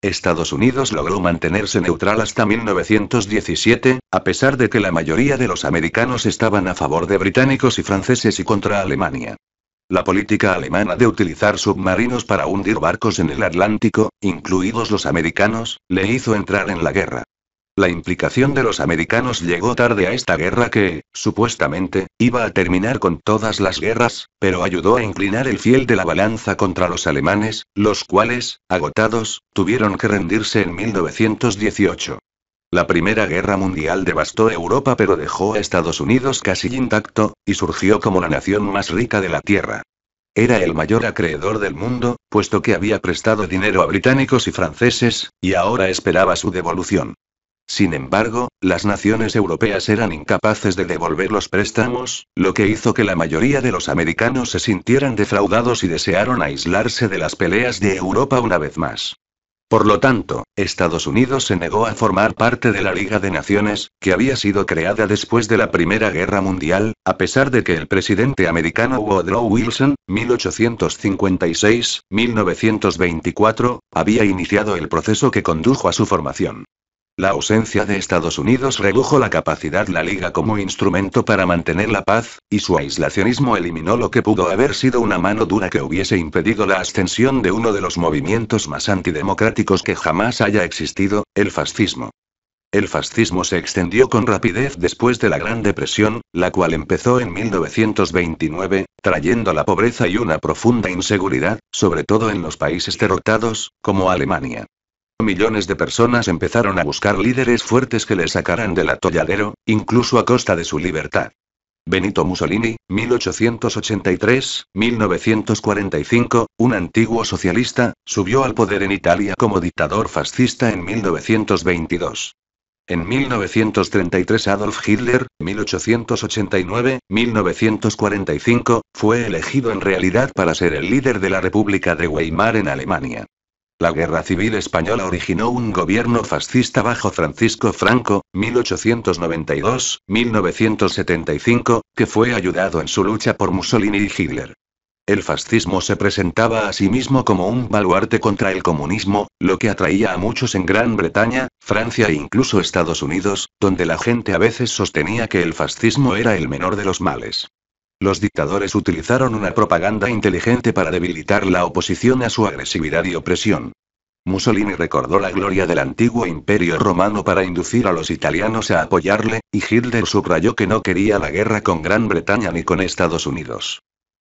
Estados Unidos logró mantenerse neutral hasta 1917, a pesar de que la mayoría de los americanos estaban a favor de británicos y franceses y contra Alemania. La política alemana de utilizar submarinos para hundir barcos en el Atlántico, incluidos los americanos, le hizo entrar en la guerra. La implicación de los americanos llegó tarde a esta guerra que, supuestamente, iba a terminar con todas las guerras, pero ayudó a inclinar el fiel de la balanza contra los alemanes, los cuales, agotados, tuvieron que rendirse en 1918. La Primera Guerra Mundial devastó Europa pero dejó a Estados Unidos casi intacto, y surgió como la nación más rica de la Tierra. Era el mayor acreedor del mundo, puesto que había prestado dinero a británicos y franceses, y ahora esperaba su devolución. Sin embargo, las naciones europeas eran incapaces de devolver los préstamos, lo que hizo que la mayoría de los americanos se sintieran defraudados y desearon aislarse de las peleas de Europa una vez más. Por lo tanto, Estados Unidos se negó a formar parte de la Liga de Naciones, que había sido creada después de la Primera Guerra Mundial, a pesar de que el presidente americano Woodrow Wilson, 1856-1924, había iniciado el proceso que condujo a su formación. La ausencia de Estados Unidos redujo la capacidad de la Liga como instrumento para mantener la paz, y su aislacionismo eliminó lo que pudo haber sido una mano dura que hubiese impedido la ascensión de uno de los movimientos más antidemocráticos que jamás haya existido, el fascismo. El fascismo se extendió con rapidez después de la Gran Depresión, la cual empezó en 1929, trayendo la pobreza y una profunda inseguridad, sobre todo en los países derrotados, como Alemania. Millones de personas empezaron a buscar líderes fuertes que le sacaran del atolladero, incluso a costa de su libertad. Benito Mussolini, 1883-1945, un antiguo socialista, subió al poder en Italia como dictador fascista en 1922. En 1933 Adolf Hitler, 1889-1945, fue elegido en realidad para ser el líder de la República de Weimar en Alemania. La Guerra Civil Española originó un gobierno fascista bajo Francisco Franco, 1892-1975, que fue ayudado en su lucha por Mussolini y Hitler. El fascismo se presentaba a sí mismo como un baluarte contra el comunismo, lo que atraía a muchos en Gran Bretaña, Francia e incluso Estados Unidos, donde la gente a veces sostenía que el fascismo era el menor de los males. Los dictadores utilizaron una propaganda inteligente para debilitar la oposición a su agresividad y opresión. Mussolini recordó la gloria del antiguo imperio romano para inducir a los italianos a apoyarle, y Hitler subrayó que no quería la guerra con Gran Bretaña ni con Estados Unidos.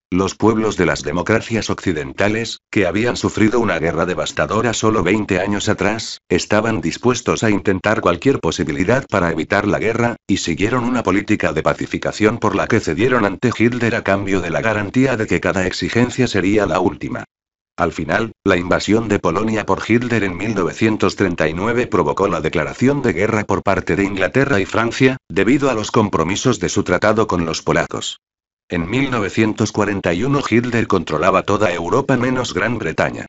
Los pueblos de las democracias occidentales, que habían sufrido una guerra devastadora solo 20 años atrás, estaban dispuestos a intentar cualquier posibilidad para evitar la guerra, y siguieron una política de pacificación por la que cedieron ante Hitler a cambio de la garantía de que cada exigencia sería la última. Al final, la invasión de Polonia por Hitler en 1939 provocó la declaración de guerra por parte de Inglaterra y Francia, debido a los compromisos de su tratado con los polacos. En 1941 Hitler controlaba toda Europa menos Gran Bretaña.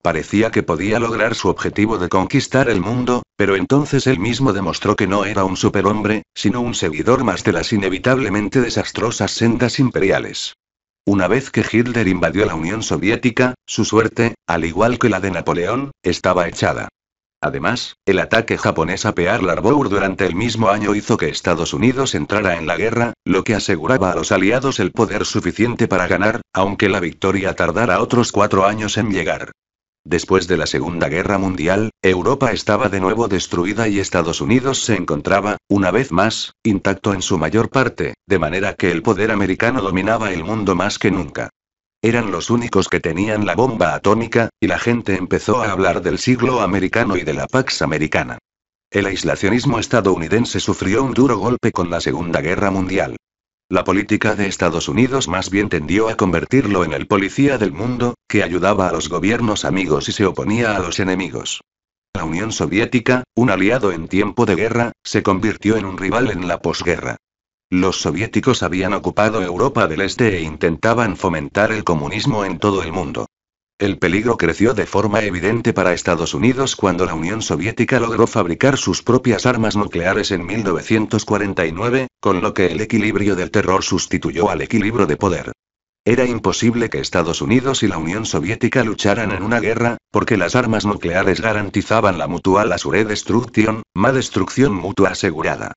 Parecía que podía lograr su objetivo de conquistar el mundo, pero entonces él mismo demostró que no era un superhombre, sino un seguidor más de las inevitablemente desastrosas sendas imperiales. Una vez que Hitler invadió la Unión Soviética, su suerte, al igual que la de Napoleón, estaba echada. Además, el ataque japonés a Pearl Harbor durante el mismo año hizo que Estados Unidos entrara en la guerra, lo que aseguraba a los aliados el poder suficiente para ganar, aunque la victoria tardara otros cuatro años en llegar. Después de la Segunda Guerra Mundial, Europa estaba de nuevo destruida y Estados Unidos se encontraba, una vez más, intacto en su mayor parte, de manera que el poder americano dominaba el mundo más que nunca. Eran los únicos que tenían la bomba atómica, y la gente empezó a hablar del siglo americano y de la Pax Americana. El aislacionismo estadounidense sufrió un duro golpe con la Segunda Guerra Mundial. La política de Estados Unidos más bien tendió a convertirlo en el policía del mundo, que ayudaba a los gobiernos amigos y se oponía a los enemigos. La Unión Soviética, un aliado en tiempo de guerra, se convirtió en un rival en la posguerra. Los soviéticos habían ocupado Europa del Este e intentaban fomentar el comunismo en todo el mundo. El peligro creció de forma evidente para Estados Unidos cuando la Unión Soviética logró fabricar sus propias armas nucleares en 1949, con lo que el equilibrio del terror sustituyó al equilibrio de poder. Era imposible que Estados Unidos y la Unión Soviética lucharan en una guerra, porque las armas nucleares garantizaban la mutual asure destrucción, más destrucción mutua asegurada.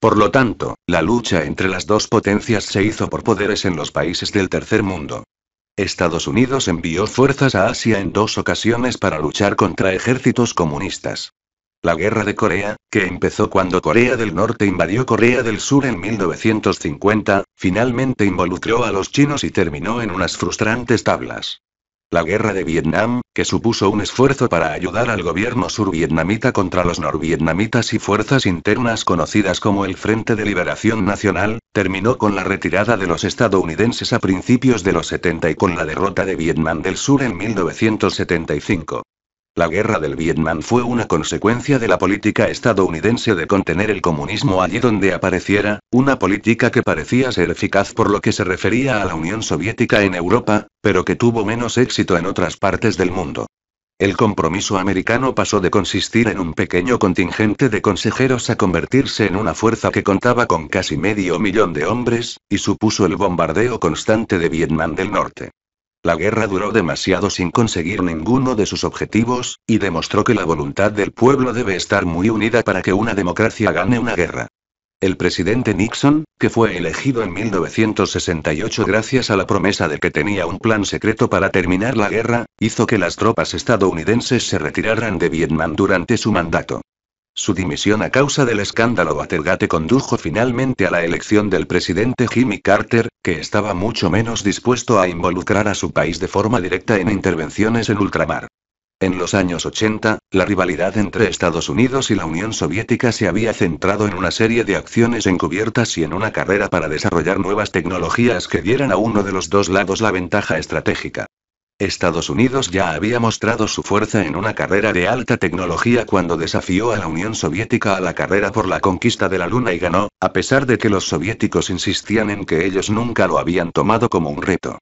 Por lo tanto, la lucha entre las dos potencias se hizo por poderes en los países del tercer mundo. Estados Unidos envió fuerzas a Asia en dos ocasiones para luchar contra ejércitos comunistas. La Guerra de Corea, que empezó cuando Corea del Norte invadió Corea del Sur en 1950, finalmente involucró a los chinos y terminó en unas frustrantes tablas. La guerra de Vietnam, que supuso un esfuerzo para ayudar al gobierno survietnamita contra los norvietnamitas y fuerzas internas conocidas como el Frente de Liberación Nacional, terminó con la retirada de los estadounidenses a principios de los 70 y con la derrota de Vietnam del Sur en 1975. La guerra del Vietnam fue una consecuencia de la política estadounidense de contener el comunismo allí donde apareciera, una política que parecía ser eficaz por lo que se refería a la Unión Soviética en Europa, pero que tuvo menos éxito en otras partes del mundo. El compromiso americano pasó de consistir en un pequeño contingente de consejeros a convertirse en una fuerza que contaba con casi medio millón de hombres, y supuso el bombardeo constante de Vietnam del Norte. La guerra duró demasiado sin conseguir ninguno de sus objetivos, y demostró que la voluntad del pueblo debe estar muy unida para que una democracia gane una guerra. El presidente Nixon, que fue elegido en 1968 gracias a la promesa de que tenía un plan secreto para terminar la guerra, hizo que las tropas estadounidenses se retiraran de Vietnam durante su mandato. Su dimisión a causa del escándalo Watergate condujo finalmente a la elección del presidente Jimmy Carter, que estaba mucho menos dispuesto a involucrar a su país de forma directa en intervenciones en ultramar. En los años 80, la rivalidad entre Estados Unidos y la Unión Soviética se había centrado en una serie de acciones encubiertas y en una carrera para desarrollar nuevas tecnologías que dieran a uno de los dos lados la ventaja estratégica. Estados Unidos ya había mostrado su fuerza en una carrera de alta tecnología cuando desafió a la Unión Soviética a la carrera por la conquista de la Luna y ganó, a pesar de que los soviéticos insistían en que ellos nunca lo habían tomado como un reto.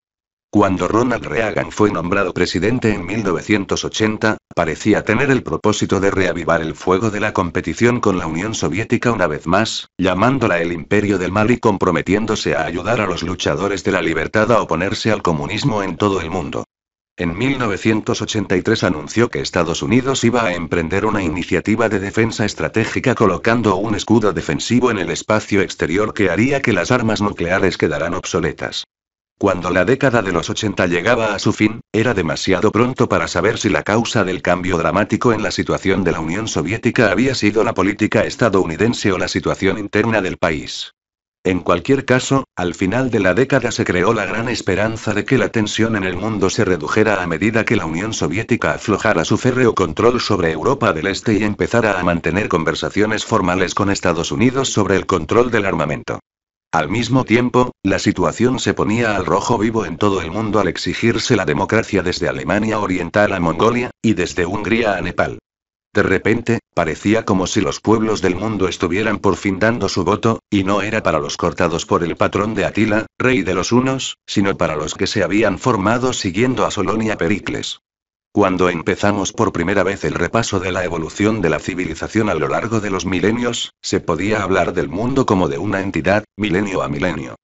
Cuando Ronald Reagan fue nombrado presidente en 1980, parecía tener el propósito de reavivar el fuego de la competición con la Unión Soviética una vez más, llamándola el imperio del mal y comprometiéndose a ayudar a los luchadores de la libertad a oponerse al comunismo en todo el mundo. En 1983 anunció que Estados Unidos iba a emprender una iniciativa de defensa estratégica colocando un escudo defensivo en el espacio exterior que haría que las armas nucleares quedaran obsoletas. Cuando la década de los 80 llegaba a su fin, era demasiado pronto para saber si la causa del cambio dramático en la situación de la Unión Soviética había sido la política estadounidense o la situación interna del país. En cualquier caso, al final de la década se creó la gran esperanza de que la tensión en el mundo se redujera a medida que la Unión Soviética aflojara su férreo control sobre Europa del Este y empezara a mantener conversaciones formales con Estados Unidos sobre el control del armamento. Al mismo tiempo, la situación se ponía al rojo vivo en todo el mundo al exigirse la democracia desde Alemania Oriental a Mongolia, y desde Hungría a Nepal. De repente, parecía como si los pueblos del mundo estuvieran por fin dando su voto, y no era para los cortados por el patrón de Atila, rey de los unos, sino para los que se habían formado siguiendo a Solón y a Pericles. Cuando empezamos por primera vez el repaso de la evolución de la civilización a lo largo de los milenios, se podía hablar del mundo como de una entidad, milenio a milenio.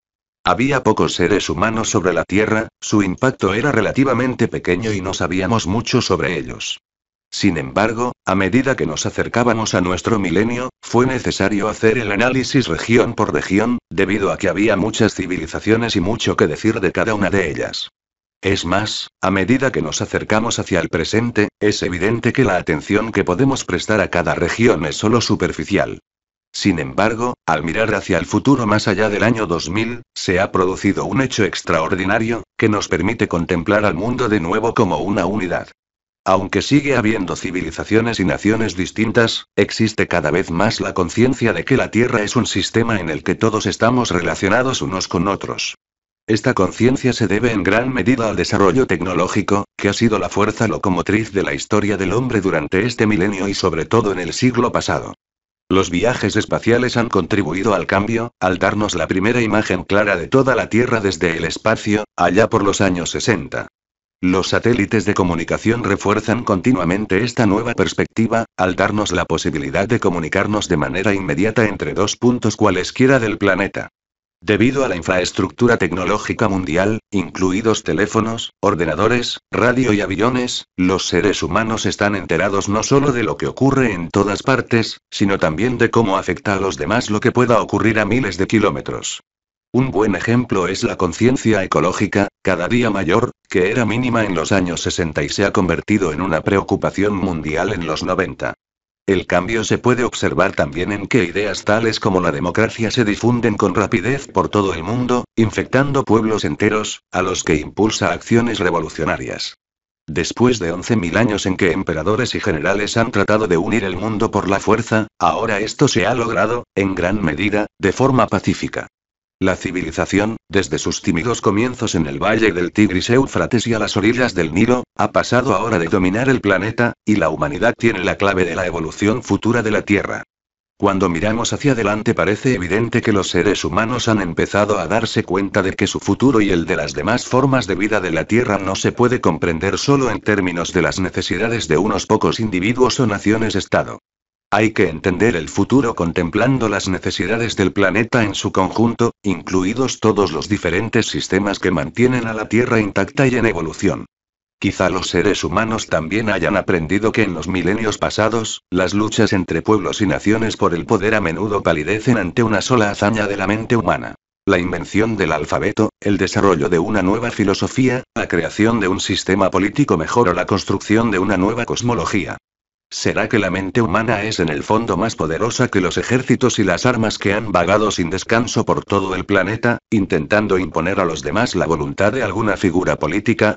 Había pocos seres humanos sobre la Tierra, su impacto era relativamente pequeño y no sabíamos mucho sobre ellos. Sin embargo, a medida que nos acercábamos a nuestro milenio, fue necesario hacer el análisis región por región, debido a que había muchas civilizaciones y mucho que decir de cada una de ellas. Es más, a medida que nos acercamos hacia el presente, es evidente que la atención que podemos prestar a cada región es solo superficial. Sin embargo, al mirar hacia el futuro más allá del año 2000, se ha producido un hecho extraordinario, que nos permite contemplar al mundo de nuevo como una unidad. Aunque sigue habiendo civilizaciones y naciones distintas, existe cada vez más la conciencia de que la Tierra es un sistema en el que todos estamos relacionados unos con otros. Esta conciencia se debe en gran medida al desarrollo tecnológico, que ha sido la fuerza locomotriz de la historia del hombre durante este milenio y sobre todo en el siglo pasado. Los viajes espaciales han contribuido al cambio, al darnos la primera imagen clara de toda la Tierra desde el espacio, allá por los años 60. Los satélites de comunicación refuerzan continuamente esta nueva perspectiva, al darnos la posibilidad de comunicarnos de manera inmediata entre dos puntos cualesquiera del planeta. Debido a la infraestructura tecnológica mundial, incluidos teléfonos, ordenadores, radio y aviones, los seres humanos están enterados no solo de lo que ocurre en todas partes, sino también de cómo afecta a los demás lo que pueda ocurrir a miles de kilómetros. Un buen ejemplo es la conciencia ecológica, cada día mayor, que era mínima en los años 60 y se ha convertido en una preocupación mundial en los 90. El cambio se puede observar también en que ideas tales como la democracia se difunden con rapidez por todo el mundo, infectando pueblos enteros, a los que impulsa acciones revolucionarias. Después de 11.000 años en que emperadores y generales han tratado de unir el mundo por la fuerza, ahora esto se ha logrado, en gran medida, de forma pacífica. La civilización, desde sus tímidos comienzos en el valle del Tigris Eufrates y a las orillas del Nilo, ha pasado ahora de dominar el planeta, y la humanidad tiene la clave de la evolución futura de la Tierra. Cuando miramos hacia adelante parece evidente que los seres humanos han empezado a darse cuenta de que su futuro y el de las demás formas de vida de la Tierra no se puede comprender solo en términos de las necesidades de unos pocos individuos o naciones-estado. Hay que entender el futuro contemplando las necesidades del planeta en su conjunto, incluidos todos los diferentes sistemas que mantienen a la Tierra intacta y en evolución. Quizá los seres humanos también hayan aprendido que en los milenios pasados, las luchas entre pueblos y naciones por el poder a menudo palidecen ante una sola hazaña de la mente humana. La invención del alfabeto, el desarrollo de una nueva filosofía, la creación de un sistema político mejor o la construcción de una nueva cosmología. ¿Será que la mente humana es en el fondo más poderosa que los ejércitos y las armas que han vagado sin descanso por todo el planeta, intentando imponer a los demás la voluntad de alguna figura política?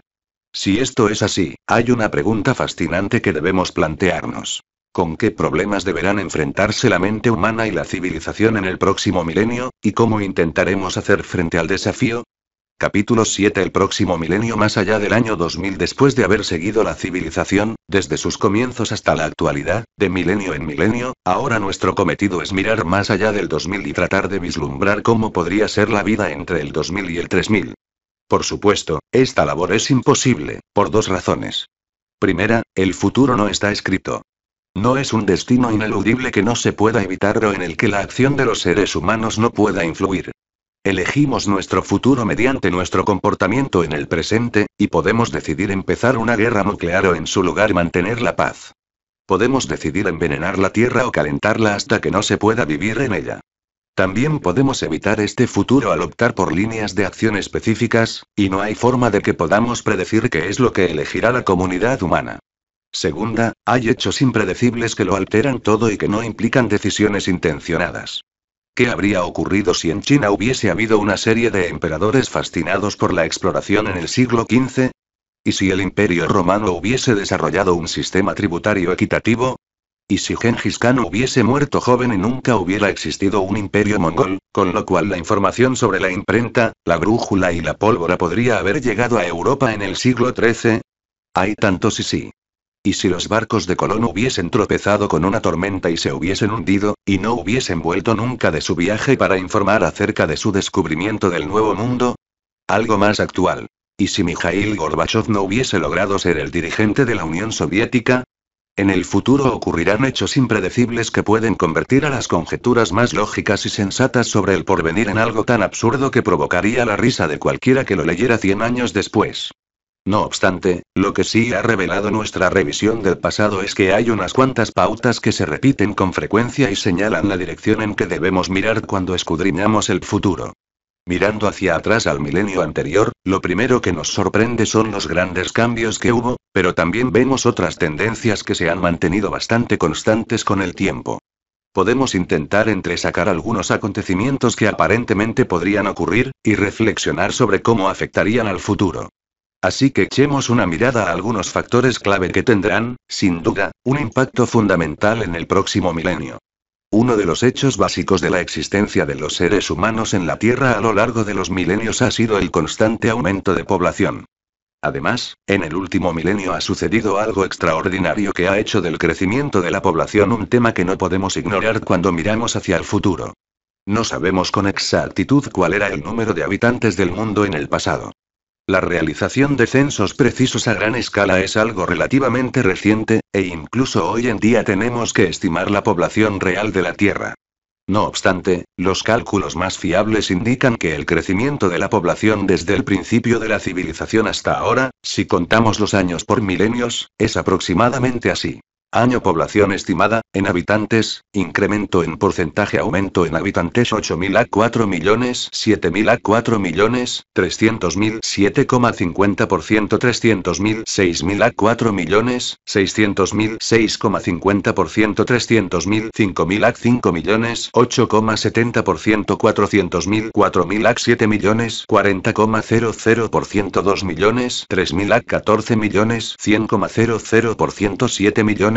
Si esto es así, hay una pregunta fascinante que debemos plantearnos. ¿Con qué problemas deberán enfrentarse la mente humana y la civilización en el próximo milenio, y cómo intentaremos hacer frente al desafío? Capítulo 7 El próximo milenio más allá del año 2000 después de haber seguido la civilización, desde sus comienzos hasta la actualidad, de milenio en milenio, ahora nuestro cometido es mirar más allá del 2000 y tratar de vislumbrar cómo podría ser la vida entre el 2000 y el 3000. Por supuesto, esta labor es imposible, por dos razones. Primera, el futuro no está escrito. No es un destino ineludible que no se pueda evitar o en el que la acción de los seres humanos no pueda influir. Elegimos nuestro futuro mediante nuestro comportamiento en el presente, y podemos decidir empezar una guerra nuclear o en su lugar mantener la paz. Podemos decidir envenenar la Tierra o calentarla hasta que no se pueda vivir en ella. También podemos evitar este futuro al optar por líneas de acción específicas, y no hay forma de que podamos predecir qué es lo que elegirá la comunidad humana. Segunda, hay hechos impredecibles que lo alteran todo y que no implican decisiones intencionadas. ¿Qué habría ocurrido si en China hubiese habido una serie de emperadores fascinados por la exploración en el siglo XV? ¿Y si el imperio romano hubiese desarrollado un sistema tributario equitativo? ¿Y si Genghis Khan hubiese muerto joven y nunca hubiera existido un imperio mongol, con lo cual la información sobre la imprenta, la brújula y la pólvora podría haber llegado a Europa en el siglo XIII? Hay tantos y sí. Y si los barcos de Colón hubiesen tropezado con una tormenta y se hubiesen hundido, y no hubiesen vuelto nunca de su viaje para informar acerca de su descubrimiento del Nuevo Mundo? Algo más actual. ¿Y si Mikhail Gorbachev no hubiese logrado ser el dirigente de la Unión Soviética? En el futuro ocurrirán hechos impredecibles que pueden convertir a las conjeturas más lógicas y sensatas sobre el porvenir en algo tan absurdo que provocaría la risa de cualquiera que lo leyera 100 años después. No obstante, lo que sí ha revelado nuestra revisión del pasado es que hay unas cuantas pautas que se repiten con frecuencia y señalan la dirección en que debemos mirar cuando escudriñamos el futuro. Mirando hacia atrás al milenio anterior, lo primero que nos sorprende son los grandes cambios que hubo, pero también vemos otras tendencias que se han mantenido bastante constantes con el tiempo. Podemos intentar entresacar algunos acontecimientos que aparentemente podrían ocurrir, y reflexionar sobre cómo afectarían al futuro. Así que echemos una mirada a algunos factores clave que tendrán, sin duda, un impacto fundamental en el próximo milenio. Uno de los hechos básicos de la existencia de los seres humanos en la Tierra a lo largo de los milenios ha sido el constante aumento de población. Además, en el último milenio ha sucedido algo extraordinario que ha hecho del crecimiento de la población un tema que no podemos ignorar cuando miramos hacia el futuro. No sabemos con exactitud cuál era el número de habitantes del mundo en el pasado. La realización de censos precisos a gran escala es algo relativamente reciente, e incluso hoy en día tenemos que estimar la población real de la Tierra. No obstante, los cálculos más fiables indican que el crecimiento de la población desde el principio de la civilización hasta ahora, si contamos los años por milenios, es aproximadamente así. Año población estimada, en habitantes, incremento en porcentaje aumento en habitantes 8.000 a 4 millones, 7.000 a 4 millones, 300.000 7,50% 300.000 6.000 a 4 millones, 600.000 6,50% 300.000 5.000 a 5 millones, 8,70% 400.000 4.000 a 7 millones, 40,00% 2 millones, 3.000 a 14 millones, 100,00% 7 millones,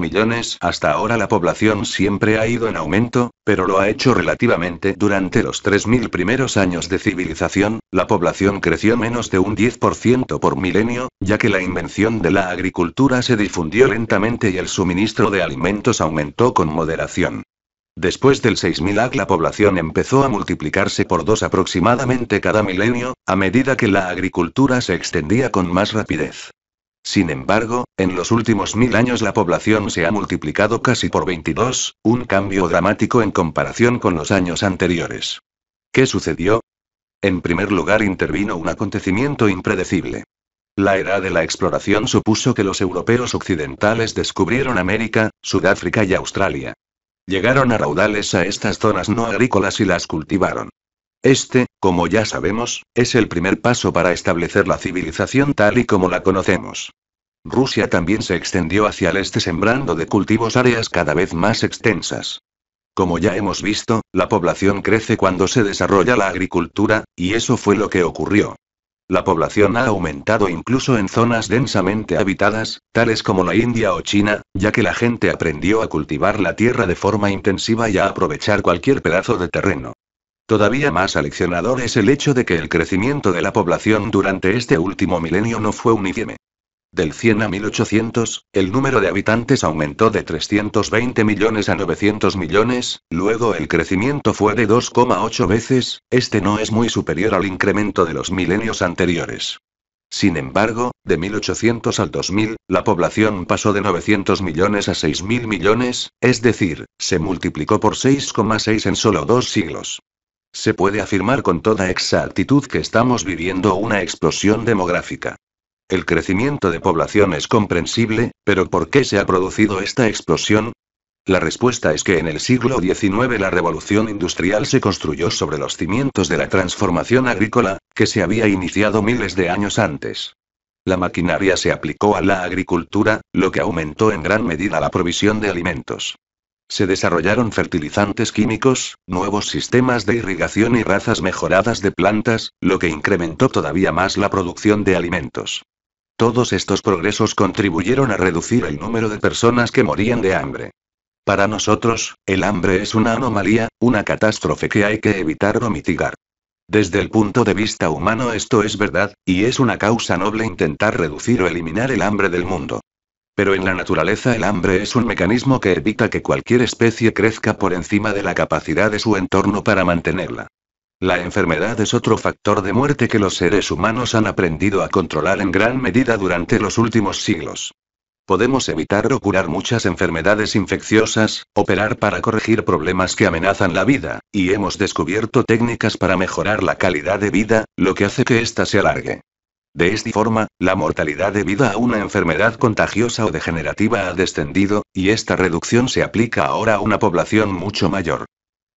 millones. Hasta ahora la población siempre ha ido en aumento, pero lo ha hecho relativamente. Durante los 3.000 primeros años de civilización, la población creció menos de un 10% por milenio, ya que la invención de la agricultura se difundió lentamente y el suministro de alimentos aumentó con moderación. Después del 6000 AC la población empezó a multiplicarse por dos aproximadamente cada milenio, a medida que la agricultura se extendía con más rapidez. Sin embargo, en los últimos mil años la población se ha multiplicado casi por 22, un cambio dramático en comparación con los años anteriores. ¿Qué sucedió? En primer lugar intervino un acontecimiento impredecible. La era de la exploración supuso que los europeos occidentales descubrieron América, Sudáfrica y Australia. Llegaron a raudales a estas zonas no agrícolas y las cultivaron. Este, como ya sabemos, es el primer paso para establecer la civilización tal y como la conocemos. Rusia también se extendió hacia el este sembrando de cultivos áreas cada vez más extensas. Como ya hemos visto, la población crece cuando se desarrolla la agricultura, y eso fue lo que ocurrió. La población ha aumentado incluso en zonas densamente habitadas, tales como la India o China, ya que la gente aprendió a cultivar la tierra de forma intensiva y a aprovechar cualquier pedazo de terreno. Todavía más aleccionador es el hecho de que el crecimiento de la población durante este último milenio no fue uniforme. Del 100 a 1800, el número de habitantes aumentó de 320 millones a 900 millones, luego el crecimiento fue de 2,8 veces, este no es muy superior al incremento de los milenios anteriores. Sin embargo, de 1800 al 2000, la población pasó de 900 millones a 6.000 millones, es decir, se multiplicó por 6,6 en solo dos siglos. Se puede afirmar con toda exactitud que estamos viviendo una explosión demográfica. El crecimiento de población es comprensible, pero ¿por qué se ha producido esta explosión? La respuesta es que en el siglo XIX la revolución industrial se construyó sobre los cimientos de la transformación agrícola, que se había iniciado miles de años antes. La maquinaria se aplicó a la agricultura, lo que aumentó en gran medida la provisión de alimentos. Se desarrollaron fertilizantes químicos, nuevos sistemas de irrigación y razas mejoradas de plantas, lo que incrementó todavía más la producción de alimentos. Todos estos progresos contribuyeron a reducir el número de personas que morían de hambre. Para nosotros, el hambre es una anomalía, una catástrofe que hay que evitar o mitigar. Desde el punto de vista humano esto es verdad, y es una causa noble intentar reducir o eliminar el hambre del mundo. Pero en la naturaleza el hambre es un mecanismo que evita que cualquier especie crezca por encima de la capacidad de su entorno para mantenerla. La enfermedad es otro factor de muerte que los seres humanos han aprendido a controlar en gran medida durante los últimos siglos. Podemos evitar o curar muchas enfermedades infecciosas, operar para corregir problemas que amenazan la vida, y hemos descubierto técnicas para mejorar la calidad de vida, lo que hace que ésta se alargue. De esta forma, la mortalidad debida a una enfermedad contagiosa o degenerativa ha descendido, y esta reducción se aplica ahora a una población mucho mayor.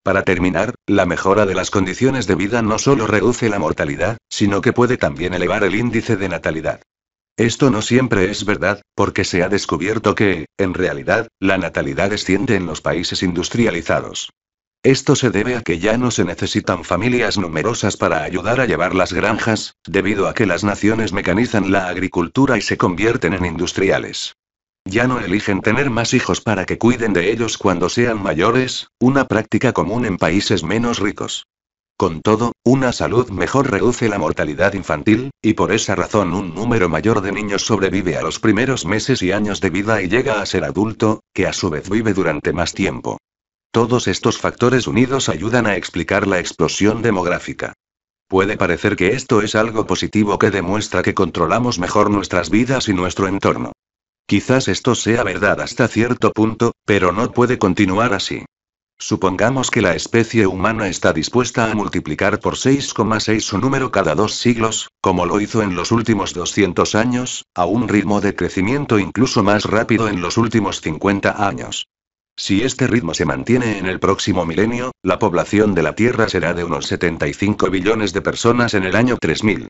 Para terminar, la mejora de las condiciones de vida no solo reduce la mortalidad, sino que puede también elevar el índice de natalidad. Esto no siempre es verdad, porque se ha descubierto que, en realidad, la natalidad desciende en los países industrializados. Esto se debe a que ya no se necesitan familias numerosas para ayudar a llevar las granjas, debido a que las naciones mecanizan la agricultura y se convierten en industriales. Ya no eligen tener más hijos para que cuiden de ellos cuando sean mayores, una práctica común en países menos ricos. Con todo, una salud mejor reduce la mortalidad infantil, y por esa razón un número mayor de niños sobrevive a los primeros meses y años de vida y llega a ser adulto, que a su vez vive durante más tiempo. Todos estos factores unidos ayudan a explicar la explosión demográfica. Puede parecer que esto es algo positivo que demuestra que controlamos mejor nuestras vidas y nuestro entorno. Quizás esto sea verdad hasta cierto punto, pero no puede continuar así. Supongamos que la especie humana está dispuesta a multiplicar por 6,6 su número cada dos siglos, como lo hizo en los últimos 200 años, a un ritmo de crecimiento incluso más rápido en los últimos 50 años. Si este ritmo se mantiene en el próximo milenio, la población de la Tierra será de unos 75 billones de personas en el año 3000.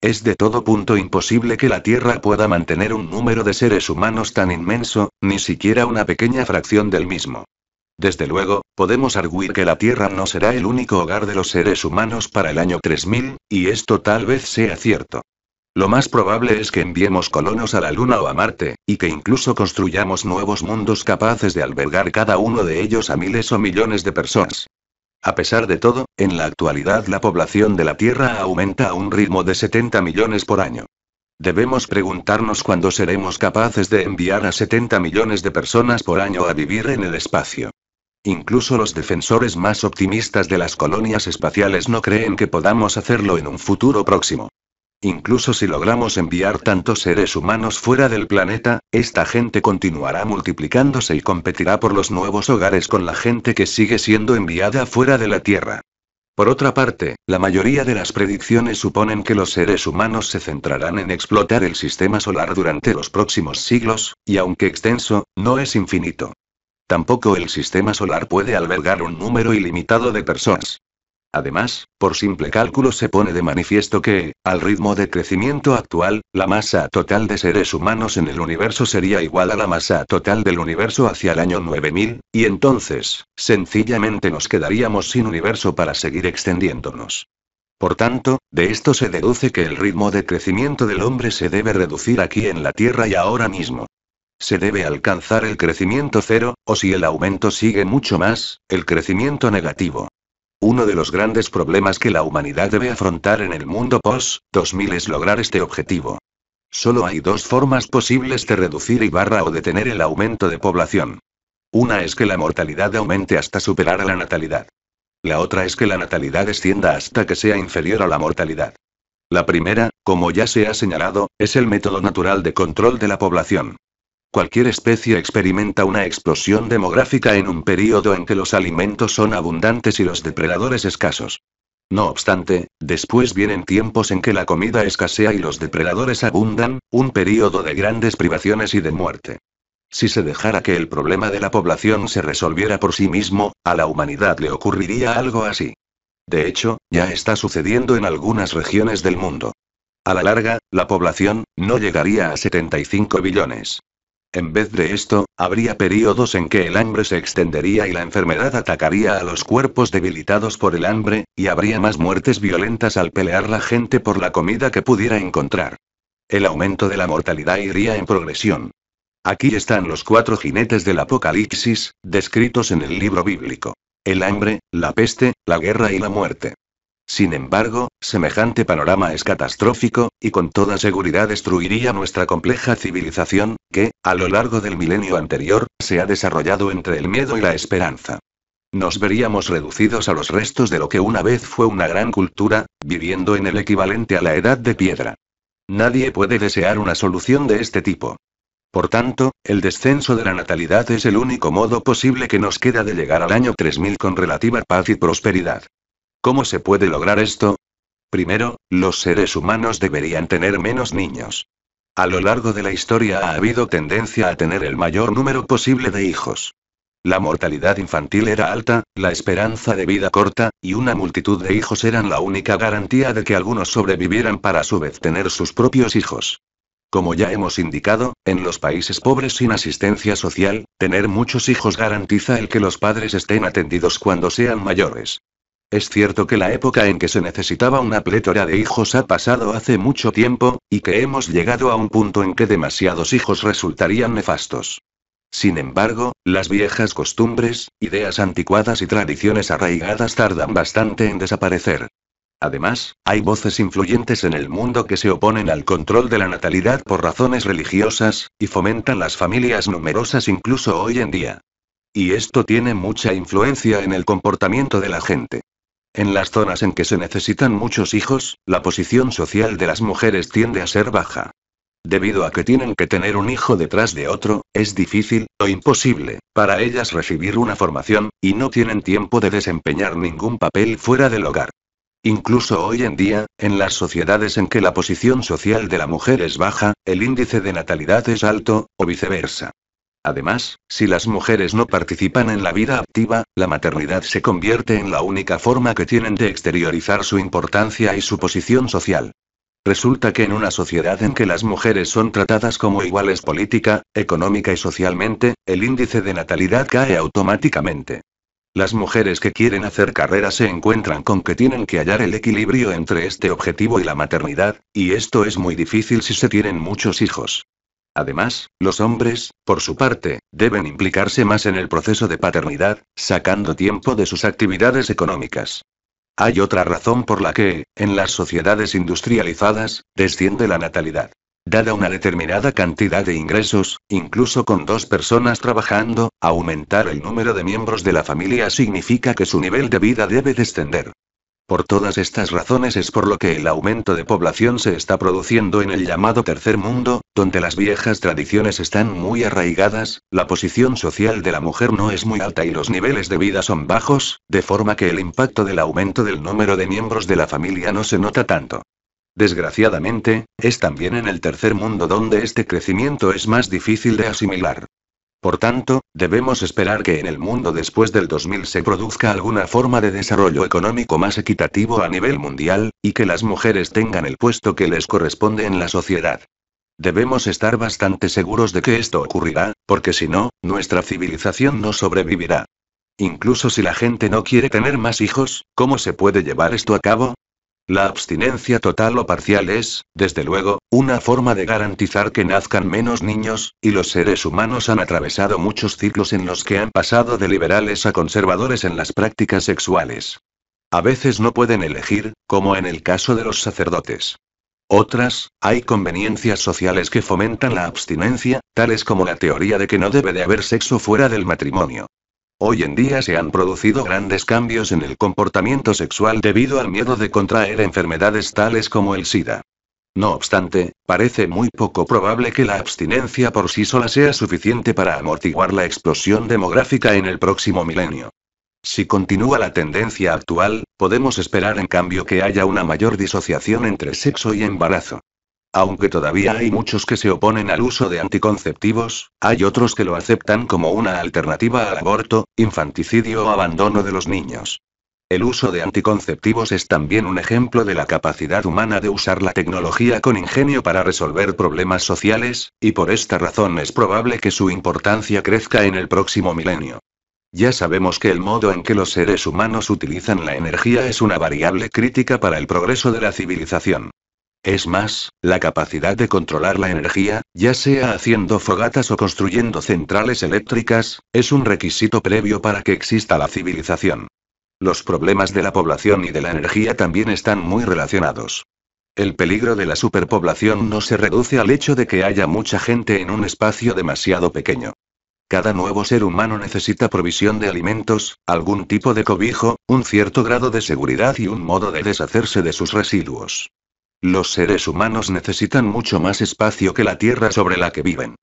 Es de todo punto imposible que la Tierra pueda mantener un número de seres humanos tan inmenso, ni siquiera una pequeña fracción del mismo. Desde luego, podemos arguir que la Tierra no será el único hogar de los seres humanos para el año 3000, y esto tal vez sea cierto. Lo más probable es que enviemos colonos a la Luna o a Marte, y que incluso construyamos nuevos mundos capaces de albergar cada uno de ellos a miles o millones de personas. A pesar de todo, en la actualidad la población de la Tierra aumenta a un ritmo de 70 millones por año. Debemos preguntarnos cuándo seremos capaces de enviar a 70 millones de personas por año a vivir en el espacio. Incluso los defensores más optimistas de las colonias espaciales no creen que podamos hacerlo en un futuro próximo. Incluso si logramos enviar tantos seres humanos fuera del planeta, esta gente continuará multiplicándose y competirá por los nuevos hogares con la gente que sigue siendo enviada fuera de la Tierra. Por otra parte, la mayoría de las predicciones suponen que los seres humanos se centrarán en explotar el sistema solar durante los próximos siglos, y aunque extenso, no es infinito. Tampoco el sistema solar puede albergar un número ilimitado de personas. Además, por simple cálculo se pone de manifiesto que, al ritmo de crecimiento actual, la masa total de seres humanos en el universo sería igual a la masa total del universo hacia el año 9000, y entonces, sencillamente nos quedaríamos sin universo para seguir extendiéndonos. Por tanto, de esto se deduce que el ritmo de crecimiento del hombre se debe reducir aquí en la Tierra y ahora mismo. Se debe alcanzar el crecimiento cero, o si el aumento sigue mucho más, el crecimiento negativo. Uno de los grandes problemas que la humanidad debe afrontar en el mundo post-2000 es lograr este objetivo. Solo hay dos formas posibles de reducir y barra o detener el aumento de población. Una es que la mortalidad aumente hasta superar a la natalidad. La otra es que la natalidad descienda hasta que sea inferior a la mortalidad. La primera, como ya se ha señalado, es el método natural de control de la población. Cualquier especie experimenta una explosión demográfica en un periodo en que los alimentos son abundantes y los depredadores escasos. No obstante, después vienen tiempos en que la comida escasea y los depredadores abundan, un periodo de grandes privaciones y de muerte. Si se dejara que el problema de la población se resolviera por sí mismo, a la humanidad le ocurriría algo así. De hecho, ya está sucediendo en algunas regiones del mundo. A la larga, la población, no llegaría a 75 billones. En vez de esto, habría períodos en que el hambre se extendería y la enfermedad atacaría a los cuerpos debilitados por el hambre, y habría más muertes violentas al pelear la gente por la comida que pudiera encontrar. El aumento de la mortalidad iría en progresión. Aquí están los cuatro jinetes del Apocalipsis, descritos en el libro bíblico. El hambre, la peste, la guerra y la muerte. Sin embargo, semejante panorama es catastrófico, y con toda seguridad destruiría nuestra compleja civilización, que, a lo largo del milenio anterior, se ha desarrollado entre el miedo y la esperanza. Nos veríamos reducidos a los restos de lo que una vez fue una gran cultura, viviendo en el equivalente a la edad de piedra. Nadie puede desear una solución de este tipo. Por tanto, el descenso de la natalidad es el único modo posible que nos queda de llegar al año 3000 con relativa paz y prosperidad. ¿Cómo se puede lograr esto? Primero, los seres humanos deberían tener menos niños. A lo largo de la historia ha habido tendencia a tener el mayor número posible de hijos. La mortalidad infantil era alta, la esperanza de vida corta, y una multitud de hijos eran la única garantía de que algunos sobrevivieran para a su vez tener sus propios hijos. Como ya hemos indicado, en los países pobres sin asistencia social, tener muchos hijos garantiza el que los padres estén atendidos cuando sean mayores. Es cierto que la época en que se necesitaba una plétora de hijos ha pasado hace mucho tiempo, y que hemos llegado a un punto en que demasiados hijos resultarían nefastos. Sin embargo, las viejas costumbres, ideas anticuadas y tradiciones arraigadas tardan bastante en desaparecer. Además, hay voces influyentes en el mundo que se oponen al control de la natalidad por razones religiosas, y fomentan las familias numerosas incluso hoy en día. Y esto tiene mucha influencia en el comportamiento de la gente. En las zonas en que se necesitan muchos hijos, la posición social de las mujeres tiende a ser baja. Debido a que tienen que tener un hijo detrás de otro, es difícil, o imposible, para ellas recibir una formación, y no tienen tiempo de desempeñar ningún papel fuera del hogar. Incluso hoy en día, en las sociedades en que la posición social de la mujer es baja, el índice de natalidad es alto, o viceversa. Además, si las mujeres no participan en la vida activa, la maternidad se convierte en la única forma que tienen de exteriorizar su importancia y su posición social. Resulta que en una sociedad en que las mujeres son tratadas como iguales política, económica y socialmente, el índice de natalidad cae automáticamente. Las mujeres que quieren hacer carrera se encuentran con que tienen que hallar el equilibrio entre este objetivo y la maternidad, y esto es muy difícil si se tienen muchos hijos. Además, los hombres, por su parte, deben implicarse más en el proceso de paternidad, sacando tiempo de sus actividades económicas. Hay otra razón por la que, en las sociedades industrializadas, desciende la natalidad. Dada una determinada cantidad de ingresos, incluso con dos personas trabajando, aumentar el número de miembros de la familia significa que su nivel de vida debe descender. Por todas estas razones es por lo que el aumento de población se está produciendo en el llamado tercer mundo, donde las viejas tradiciones están muy arraigadas, la posición social de la mujer no es muy alta y los niveles de vida son bajos, de forma que el impacto del aumento del número de miembros de la familia no se nota tanto. Desgraciadamente, es también en el tercer mundo donde este crecimiento es más difícil de asimilar. Por tanto, debemos esperar que en el mundo después del 2000 se produzca alguna forma de desarrollo económico más equitativo a nivel mundial, y que las mujeres tengan el puesto que les corresponde en la sociedad. Debemos estar bastante seguros de que esto ocurrirá, porque si no, nuestra civilización no sobrevivirá. Incluso si la gente no quiere tener más hijos, ¿cómo se puede llevar esto a cabo? La abstinencia total o parcial es, desde luego, una forma de garantizar que nazcan menos niños, y los seres humanos han atravesado muchos ciclos en los que han pasado de liberales a conservadores en las prácticas sexuales. A veces no pueden elegir, como en el caso de los sacerdotes. Otras, hay conveniencias sociales que fomentan la abstinencia, tales como la teoría de que no debe de haber sexo fuera del matrimonio. Hoy en día se han producido grandes cambios en el comportamiento sexual debido al miedo de contraer enfermedades tales como el SIDA. No obstante, parece muy poco probable que la abstinencia por sí sola sea suficiente para amortiguar la explosión demográfica en el próximo milenio. Si continúa la tendencia actual, podemos esperar en cambio que haya una mayor disociación entre sexo y embarazo. Aunque todavía hay muchos que se oponen al uso de anticonceptivos, hay otros que lo aceptan como una alternativa al aborto, infanticidio o abandono de los niños. El uso de anticonceptivos es también un ejemplo de la capacidad humana de usar la tecnología con ingenio para resolver problemas sociales, y por esta razón es probable que su importancia crezca en el próximo milenio. Ya sabemos que el modo en que los seres humanos utilizan la energía es una variable crítica para el progreso de la civilización. Es más, la capacidad de controlar la energía, ya sea haciendo fogatas o construyendo centrales eléctricas, es un requisito previo para que exista la civilización. Los problemas de la población y de la energía también están muy relacionados. El peligro de la superpoblación no se reduce al hecho de que haya mucha gente en un espacio demasiado pequeño. Cada nuevo ser humano necesita provisión de alimentos, algún tipo de cobijo, un cierto grado de seguridad y un modo de deshacerse de sus residuos. Los seres humanos necesitan mucho más espacio que la tierra sobre la que viven.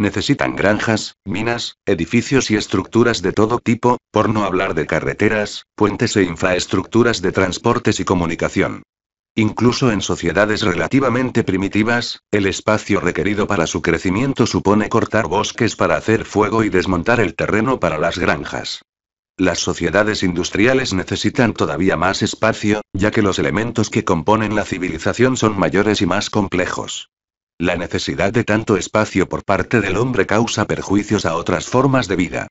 Necesitan granjas, minas, edificios y estructuras de todo tipo, por no hablar de carreteras, puentes e infraestructuras de transportes y comunicación. Incluso en sociedades relativamente primitivas, el espacio requerido para su crecimiento supone cortar bosques para hacer fuego y desmontar el terreno para las granjas. Las sociedades industriales necesitan todavía más espacio, ya que los elementos que componen la civilización son mayores y más complejos. La necesidad de tanto espacio por parte del hombre causa perjuicios a otras formas de vida.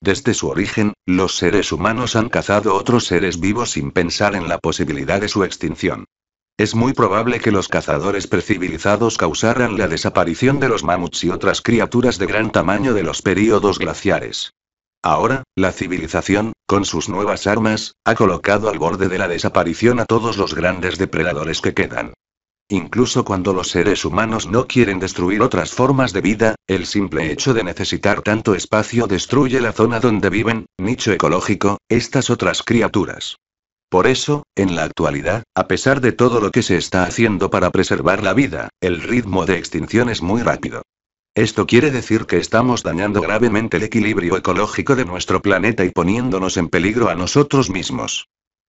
Desde su origen, los seres humanos han cazado otros seres vivos sin pensar en la posibilidad de su extinción. Es muy probable que los cazadores precivilizados causaran la desaparición de los mamuts y otras criaturas de gran tamaño de los períodos glaciares. Ahora, la civilización, con sus nuevas armas, ha colocado al borde de la desaparición a todos los grandes depredadores que quedan. Incluso cuando los seres humanos no quieren destruir otras formas de vida, el simple hecho de necesitar tanto espacio destruye la zona donde viven, nicho ecológico, estas otras criaturas. Por eso, en la actualidad, a pesar de todo lo que se está haciendo para preservar la vida, el ritmo de extinción es muy rápido. Esto quiere decir que estamos dañando gravemente el equilibrio ecológico de nuestro planeta y poniéndonos en peligro a nosotros mismos.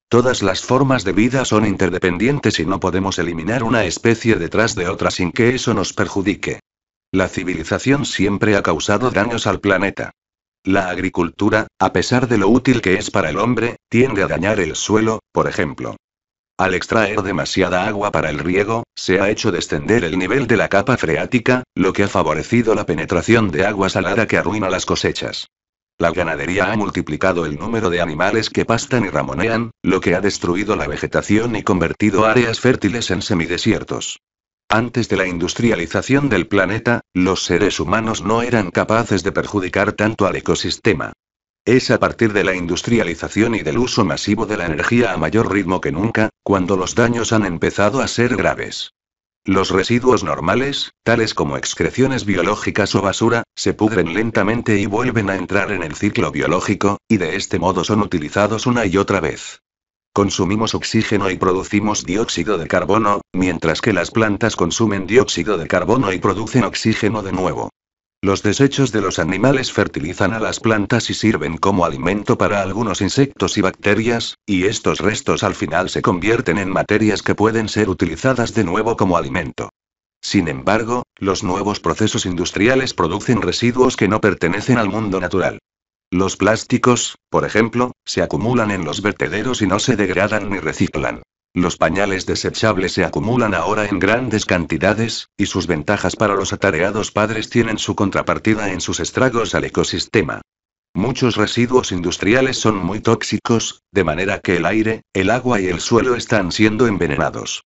Todas las formas de vida son interdependientes y no podemos eliminar una especie detrás de otra sin que eso nos perjudique. La civilización siempre ha causado daños al planeta. La agricultura, a pesar de lo útil que es para el hombre, tiende a dañar el suelo, por ejemplo. Al extraer demasiada agua para el riego, se ha hecho descender el nivel de la capa freática, lo que ha favorecido la penetración de agua salada que arruina las cosechas. La ganadería ha multiplicado el número de animales que pastan y ramonean, lo que ha destruido la vegetación y convertido áreas fértiles en semidesiertos. Antes de la industrialización del planeta, los seres humanos no eran capaces de perjudicar tanto al ecosistema. Es a partir de la industrialización y del uso masivo de la energía a mayor ritmo que nunca, cuando los daños han empezado a ser graves. Los residuos normales, tales como excreciones biológicas o basura, se pudren lentamente y vuelven a entrar en el ciclo biológico, y de este modo son utilizados una y otra vez. Consumimos oxígeno y producimos dióxido de carbono, mientras que las plantas consumen dióxido de carbono y producen oxígeno de nuevo. Los desechos de los animales fertilizan a las plantas y sirven como alimento para algunos insectos y bacterias, y estos restos al final se convierten en materias que pueden ser utilizadas de nuevo como alimento. Sin embargo, los nuevos procesos industriales producen residuos que no pertenecen al mundo natural. Los plásticos, por ejemplo, se acumulan en los vertederos y no se degradan ni reciclan. Los pañales desechables se acumulan ahora en grandes cantidades, y sus ventajas para los atareados padres tienen su contrapartida en sus estragos al ecosistema. Muchos residuos industriales son muy tóxicos, de manera que el aire, el agua y el suelo están siendo envenenados.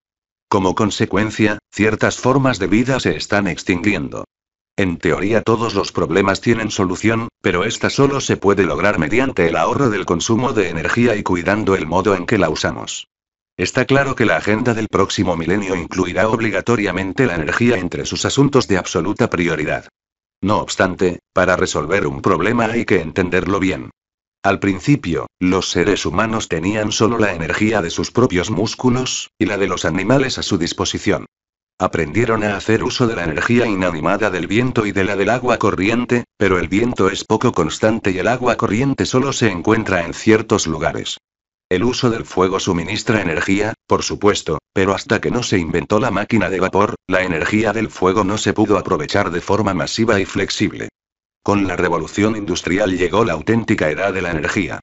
Como consecuencia, ciertas formas de vida se están extinguiendo. En teoría todos los problemas tienen solución, pero esta solo se puede lograr mediante el ahorro del consumo de energía y cuidando el modo en que la usamos. Está claro que la agenda del próximo milenio incluirá obligatoriamente la energía entre sus asuntos de absoluta prioridad. No obstante, para resolver un problema hay que entenderlo bien. Al principio, los seres humanos tenían solo la energía de sus propios músculos, y la de los animales a su disposición. Aprendieron a hacer uso de la energía inanimada del viento y de la del agua corriente, pero el viento es poco constante y el agua corriente solo se encuentra en ciertos lugares. El uso del fuego suministra energía, por supuesto, pero hasta que no se inventó la máquina de vapor, la energía del fuego no se pudo aprovechar de forma masiva y flexible. Con la revolución industrial llegó la auténtica edad de la energía.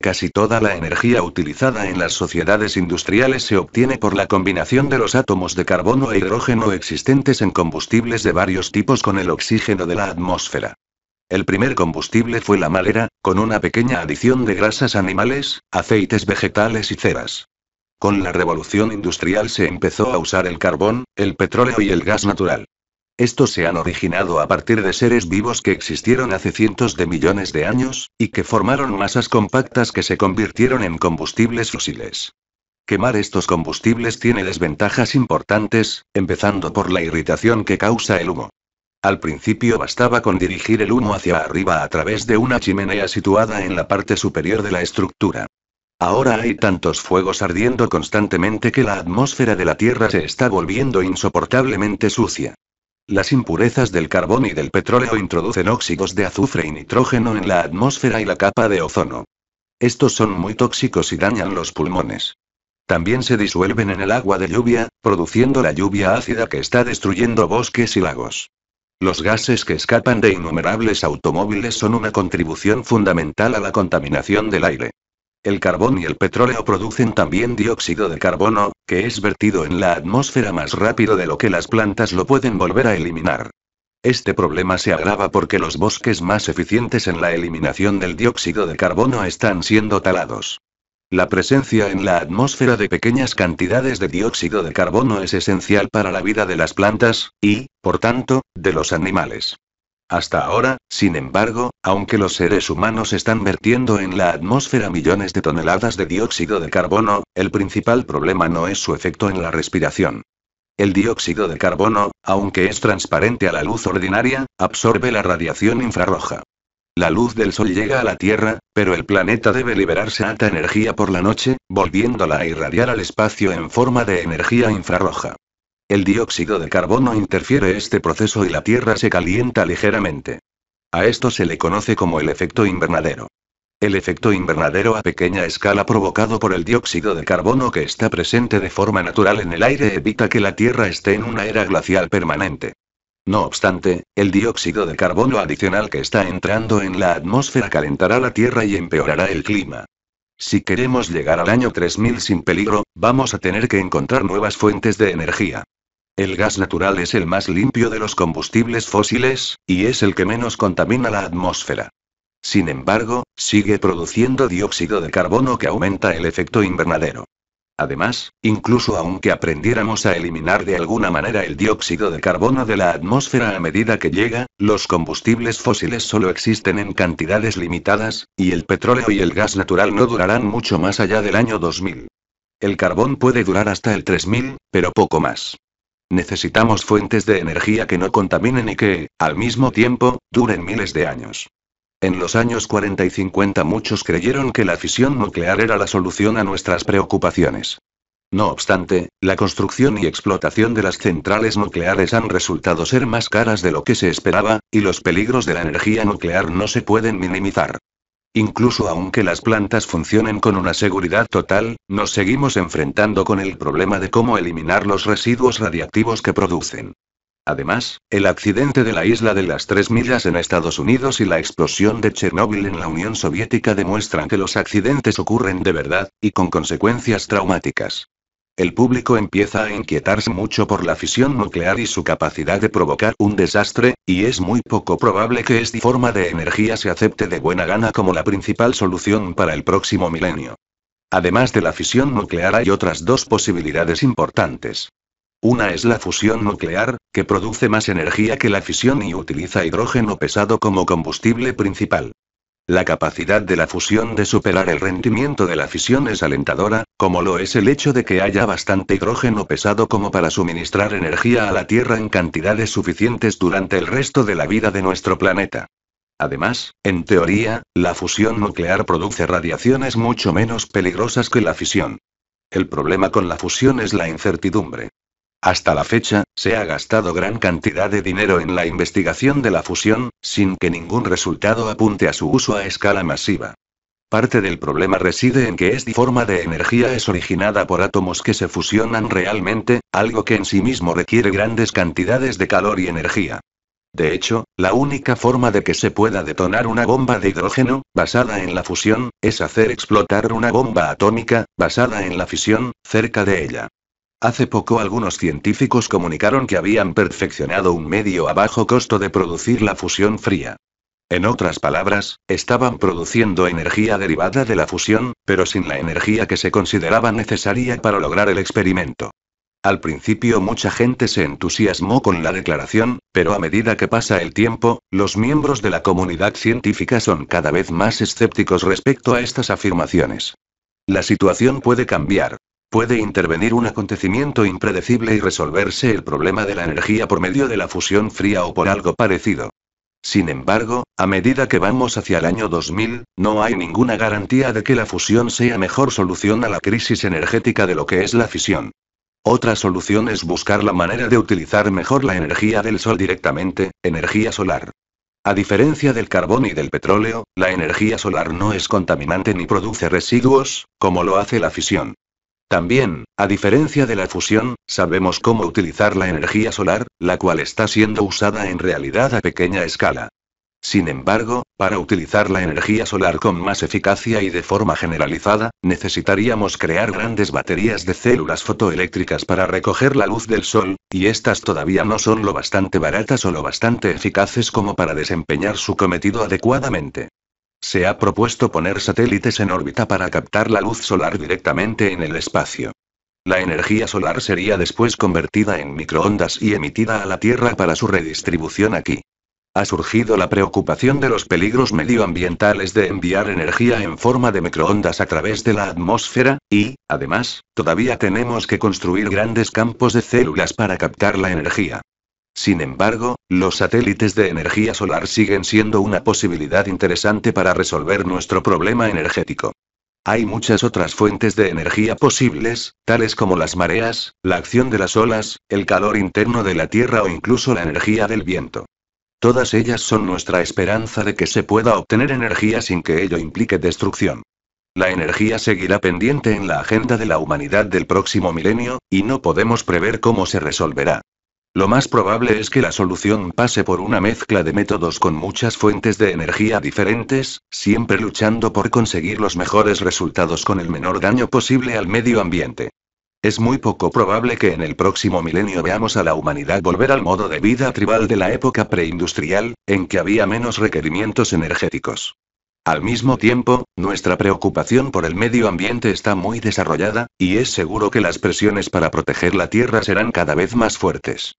Casi toda la energía utilizada en las sociedades industriales se obtiene por la combinación de los átomos de carbono e hidrógeno existentes en combustibles de varios tipos con el oxígeno de la atmósfera. El primer combustible fue la madera, con una pequeña adición de grasas animales, aceites vegetales y ceras. Con la revolución industrial se empezó a usar el carbón, el petróleo y el gas natural. Estos se han originado a partir de seres vivos que existieron hace cientos de millones de años, y que formaron masas compactas que se convirtieron en combustibles fósiles. Quemar estos combustibles tiene desventajas importantes, empezando por la irritación que causa el humo. Al principio bastaba con dirigir el humo hacia arriba a través de una chimenea situada en la parte superior de la estructura. Ahora hay tantos fuegos ardiendo constantemente que la atmósfera de la Tierra se está volviendo insoportablemente sucia. Las impurezas del carbón y del petróleo introducen óxidos de azufre y nitrógeno en la atmósfera y la capa de ozono. Estos son muy tóxicos y dañan los pulmones. También se disuelven en el agua de lluvia, produciendo la lluvia ácida que está destruyendo bosques y lagos. Los gases que escapan de innumerables automóviles son una contribución fundamental a la contaminación del aire. El carbón y el petróleo producen también dióxido de carbono, que es vertido en la atmósfera más rápido de lo que las plantas lo pueden volver a eliminar. Este problema se agrava porque los bosques más eficientes en la eliminación del dióxido de carbono están siendo talados. La presencia en la atmósfera de pequeñas cantidades de dióxido de carbono es esencial para la vida de las plantas, y, por tanto, de los animales. Hasta ahora, sin embargo, aunque los seres humanos están vertiendo en la atmósfera millones de toneladas de dióxido de carbono, el principal problema no es su efecto en la respiración. El dióxido de carbono, aunque es transparente a la luz ordinaria, absorbe la radiación infrarroja. La luz del sol llega a la Tierra, pero el planeta debe liberarse alta energía por la noche, volviéndola a irradiar al espacio en forma de energía infrarroja. El dióxido de carbono interfiere este proceso y la Tierra se calienta ligeramente. A esto se le conoce como el efecto invernadero. El efecto invernadero a pequeña escala provocado por el dióxido de carbono que está presente de forma natural en el aire evita que la Tierra esté en una era glacial permanente. No obstante, el dióxido de carbono adicional que está entrando en la atmósfera calentará la Tierra y empeorará el clima. Si queremos llegar al año 3000 sin peligro, vamos a tener que encontrar nuevas fuentes de energía. El gas natural es el más limpio de los combustibles fósiles, y es el que menos contamina la atmósfera. Sin embargo, sigue produciendo dióxido de carbono que aumenta el efecto invernadero. Además, incluso aunque aprendiéramos a eliminar de alguna manera el dióxido de carbono de la atmósfera a medida que llega, los combustibles fósiles solo existen en cantidades limitadas, y el petróleo y el gas natural no durarán mucho más allá del año 2000. El carbón puede durar hasta el 3000, pero poco más. Necesitamos fuentes de energía que no contaminen y que, al mismo tiempo, duren miles de años. En los años 40 y 50 muchos creyeron que la fisión nuclear era la solución a nuestras preocupaciones. No obstante, la construcción y explotación de las centrales nucleares han resultado ser más caras de lo que se esperaba, y los peligros de la energía nuclear no se pueden minimizar. Incluso aunque las plantas funcionen con una seguridad total, nos seguimos enfrentando con el problema de cómo eliminar los residuos radiactivos que producen. Además, el accidente de la isla de las Tres Millas en Estados Unidos y la explosión de Chernóbil en la Unión Soviética demuestran que los accidentes ocurren de verdad, y con consecuencias traumáticas. El público empieza a inquietarse mucho por la fisión nuclear y su capacidad de provocar un desastre, y es muy poco probable que esta forma de energía se acepte de buena gana como la principal solución para el próximo milenio. Además de la fisión nuclear hay otras dos posibilidades importantes. Una es la fusión nuclear, que produce más energía que la fisión y utiliza hidrógeno pesado como combustible principal. La capacidad de la fusión de superar el rendimiento de la fisión es alentadora, como lo es el hecho de que haya bastante hidrógeno pesado como para suministrar energía a la Tierra en cantidades suficientes durante el resto de la vida de nuestro planeta. Además, en teoría, la fusión nuclear produce radiaciones mucho menos peligrosas que la fisión. El problema con la fusión es la incertidumbre. Hasta la fecha, se ha gastado gran cantidad de dinero en la investigación de la fusión, sin que ningún resultado apunte a su uso a escala masiva. Parte del problema reside en que esta forma de energía es originada por átomos que se fusionan realmente, algo que en sí mismo requiere grandes cantidades de calor y energía. De hecho, la única forma de que se pueda detonar una bomba de hidrógeno, basada en la fusión, es hacer explotar una bomba atómica, basada en la fisión, cerca de ella. Hace poco algunos científicos comunicaron que habían perfeccionado un medio a bajo costo de producir la fusión fría. En otras palabras, estaban produciendo energía derivada de la fusión, pero sin la energía que se consideraba necesaria para lograr el experimento. Al principio mucha gente se entusiasmó con la declaración, pero a medida que pasa el tiempo, los miembros de la comunidad científica son cada vez más escépticos respecto a estas afirmaciones. La situación puede cambiar, Puede intervenir un acontecimiento impredecible y resolverse el problema de la energía por medio de la fusión fría o por algo parecido. Sin embargo, a medida que vamos hacia el año 2000, no hay ninguna garantía de que la fusión sea mejor solución a la crisis energética de lo que es la fisión. Otra solución es buscar la manera de utilizar mejor la energía del sol directamente, energía solar. A diferencia del carbón y del petróleo, la energía solar no es contaminante ni produce residuos, como lo hace la fisión. También, a diferencia de la fusión, sabemos cómo utilizar la energía solar, la cual está siendo usada en realidad a pequeña escala. Sin embargo, para utilizar la energía solar con más eficacia y de forma generalizada, necesitaríamos crear grandes baterías de células fotoeléctricas para recoger la luz del sol, y estas todavía no son lo bastante baratas o lo bastante eficaces como para desempeñar su cometido adecuadamente. Se ha propuesto poner satélites en órbita para captar la luz solar directamente en el espacio. La energía solar sería después convertida en microondas y emitida a la Tierra para su redistribución aquí. Ha surgido la preocupación de los peligros medioambientales de enviar energía en forma de microondas a través de la atmósfera, y, además, todavía tenemos que construir grandes campos de células para captar la energía. Sin embargo, los satélites de energía solar siguen siendo una posibilidad interesante para resolver nuestro problema energético. Hay muchas otras fuentes de energía posibles, tales como las mareas, la acción de las olas, el calor interno de la Tierra o incluso la energía del viento. Todas ellas son nuestra esperanza de que se pueda obtener energía sin que ello implique destrucción. La energía seguirá pendiente en la agenda de la humanidad del próximo milenio, y no podemos prever cómo se resolverá. Lo más probable es que la solución pase por una mezcla de métodos con muchas fuentes de energía diferentes, siempre luchando por conseguir los mejores resultados con el menor daño posible al medio ambiente. Es muy poco probable que en el próximo milenio veamos a la humanidad volver al modo de vida tribal de la época preindustrial, en que había menos requerimientos energéticos. Al mismo tiempo, nuestra preocupación por el medio ambiente está muy desarrollada, y es seguro que las presiones para proteger la Tierra serán cada vez más fuertes.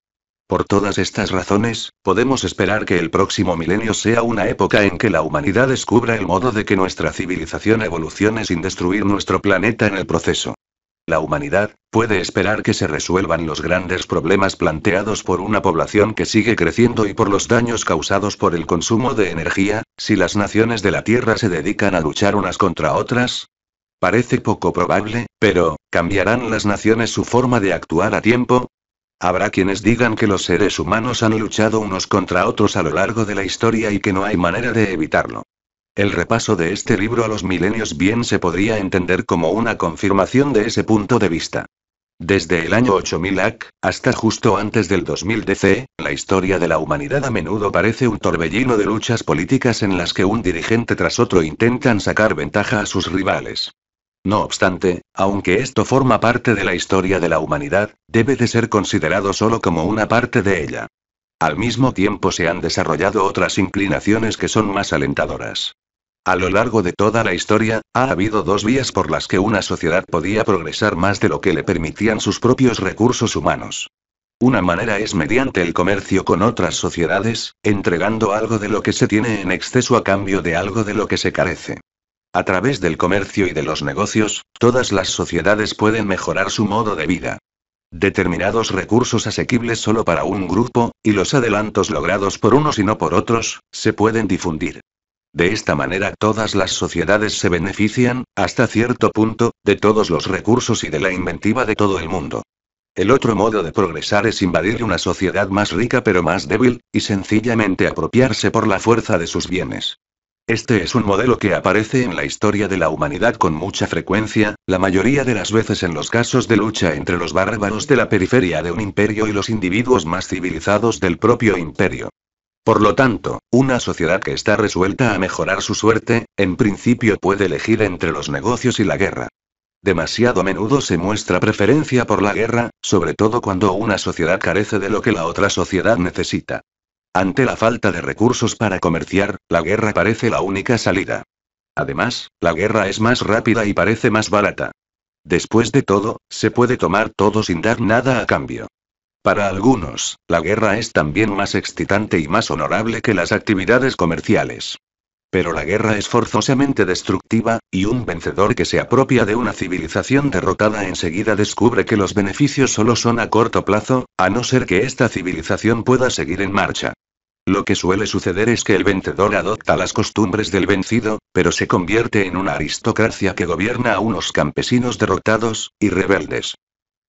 Por todas estas razones, podemos esperar que el próximo milenio sea una época en que la humanidad descubra el modo de que nuestra civilización evolucione sin destruir nuestro planeta en el proceso. La humanidad, puede esperar que se resuelvan los grandes problemas planteados por una población que sigue creciendo y por los daños causados por el consumo de energía, si las naciones de la Tierra se dedican a luchar unas contra otras, Parece poco probable, pero, ¿cambiarán las naciones su forma de actuar a tiempo? Habrá quienes digan que los seres humanos han luchado unos contra otros a lo largo de la historia y que no hay manera de evitarlo. El repaso de este libro a los milenios bien se podría entender como una confirmación de ese punto de vista. Desde el año 8000 AC, hasta justo antes del 2000 DC, la historia de la humanidad a menudo parece un torbellino de luchas políticas en las que un dirigente tras otro intentan sacar ventaja a sus rivales. No obstante, aunque esto forma parte de la historia de la humanidad, debe de ser considerado solo como una parte de ella. Al mismo tiempo se han desarrollado otras inclinaciones que son más alentadoras. A lo largo de toda la historia, ha habido dos vías por las que una sociedad podía progresar más de lo que le permitían sus propios recursos humanos. Una manera es mediante el comercio con otras sociedades, entregando algo de lo que se tiene en exceso a cambio de algo de lo que se carece. A través del comercio y de los negocios, todas las sociedades pueden mejorar su modo de vida. Determinados recursos asequibles solo para un grupo, y los adelantos logrados por unos y no por otros, se pueden difundir. De esta manera todas las sociedades se benefician, hasta cierto punto, de todos los recursos y de la inventiva de todo el mundo. El otro modo de progresar es invadir una sociedad más rica pero más débil, y sencillamente apropiarse por la fuerza de sus bienes. Este es un modelo que aparece en la historia de la humanidad con mucha frecuencia, la mayoría de las veces en los casos de lucha entre los bárbaros de la periferia de un imperio y los individuos más civilizados del propio imperio. Por lo tanto, una sociedad que está resuelta a mejorar su suerte, en principio puede elegir entre los negocios y la guerra. Demasiado a menudo se muestra preferencia por la guerra, sobre todo cuando una sociedad carece de lo que la otra sociedad necesita. Ante la falta de recursos para comerciar, la guerra parece la única salida. Además, la guerra es más rápida y parece más barata. Después de todo, se puede tomar todo sin dar nada a cambio. Para algunos, la guerra es también más excitante y más honorable que las actividades comerciales. Pero la guerra es forzosamente destructiva, y un vencedor que se apropia de una civilización derrotada enseguida descubre que los beneficios solo son a corto plazo, a no ser que esta civilización pueda seguir en marcha. Lo que suele suceder es que el vencedor adopta las costumbres del vencido, pero se convierte en una aristocracia que gobierna a unos campesinos derrotados y rebeldes.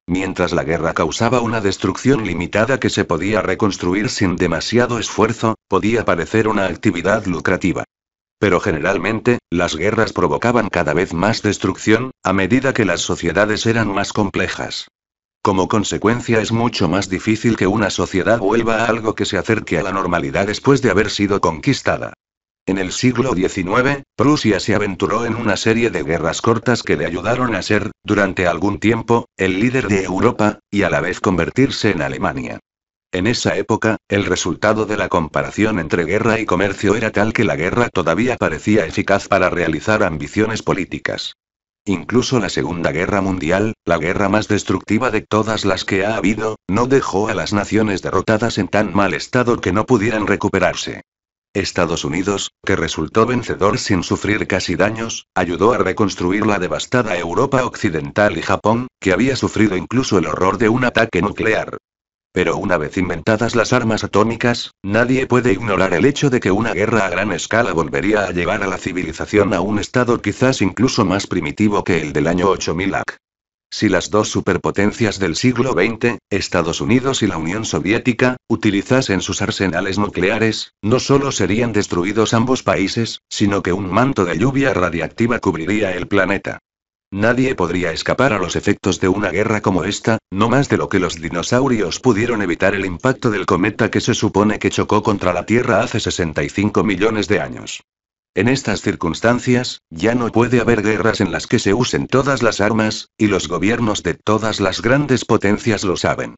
Mientras la guerra causaba una destrucción limitada que se podía reconstruir sin demasiado esfuerzo, podía parecer una actividad lucrativa. Pero generalmente, las guerras provocaban cada vez más destrucción, a medida que las sociedades eran más complejas. Como consecuencia es mucho más difícil que una sociedad vuelva a algo que se acerque a la normalidad después de haber sido conquistada. En el siglo XIX, Prusia se aventuró en una serie de guerras cortas que le ayudaron a ser, durante algún tiempo, el líder de Europa, y a la vez convertirse en Alemania. En esa época, el resultado de la comparación entre guerra y comercio era tal que la guerra todavía parecía eficaz para realizar ambiciones políticas. Incluso la Segunda Guerra Mundial, la guerra más destructiva de todas las que ha habido, no dejó a las naciones derrotadas en tan mal estado que no pudieran recuperarse. Estados Unidos, que resultó vencedor sin sufrir casi daños, ayudó a reconstruir la devastada Europa Occidental y Japón, que había sufrido incluso el horror de un ataque nuclear. Pero una vez inventadas las armas atómicas, nadie puede ignorar el hecho de que una guerra a gran escala volvería a llevar a la civilización a un estado quizás incluso más primitivo que el del año 8000 AC. Si las dos superpotencias del siglo XX, Estados Unidos y la Unión Soviética, utilizasen sus arsenales nucleares, no solo serían destruidos ambos países, sino que un manto de lluvia radiactiva cubriría el planeta. Nadie podría escapar a los efectos de una guerra como esta, no más de lo que los dinosaurios pudieron evitar el impacto del cometa que se supone que chocó contra la Tierra hace 65 millones de años. En estas circunstancias, ya no puede haber guerras en las que se usen todas las armas, y los gobiernos de todas las grandes potencias lo saben.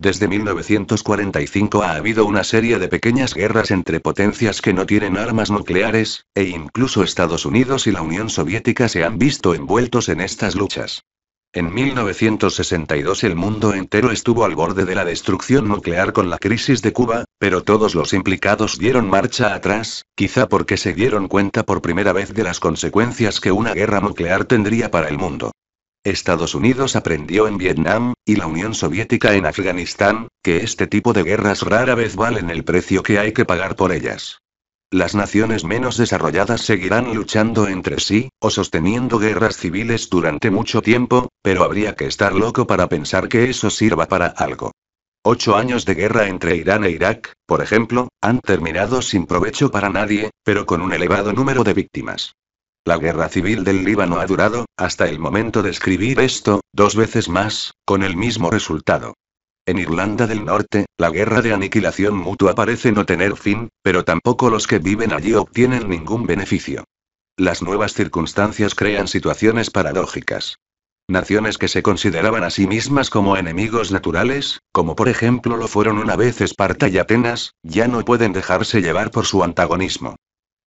Desde 1945 ha habido una serie de pequeñas guerras entre potencias que no tienen armas nucleares, e incluso Estados Unidos y la Unión Soviética se han visto envueltos en estas luchas. En 1962 el mundo entero estuvo al borde de la destrucción nuclear con la crisis de Cuba, pero todos los implicados dieron marcha atrás, quizá porque se dieron cuenta por primera vez de las consecuencias que una guerra nuclear tendría para el mundo. Estados Unidos aprendió en Vietnam, y la Unión Soviética en Afganistán, que este tipo de guerras rara vez valen el precio que hay que pagar por ellas. Las naciones menos desarrolladas seguirán luchando entre sí, o sosteniendo guerras civiles durante mucho tiempo, pero habría que estar loco para pensar que eso sirva para algo. Ocho años de guerra entre Irán e Irak, por ejemplo, han terminado sin provecho para nadie, pero con un elevado número de víctimas. La guerra civil del Líbano ha durado, hasta el momento de escribir esto, dos veces más, con el mismo resultado. En Irlanda del Norte, la guerra de aniquilación mutua parece no tener fin, pero tampoco los que viven allí obtienen ningún beneficio. Las nuevas circunstancias crean situaciones paradójicas. Naciones que se consideraban a sí mismas como enemigos naturales, como por ejemplo lo fueron una vez Esparta y Atenas, ya no pueden dejarse llevar por su antagonismo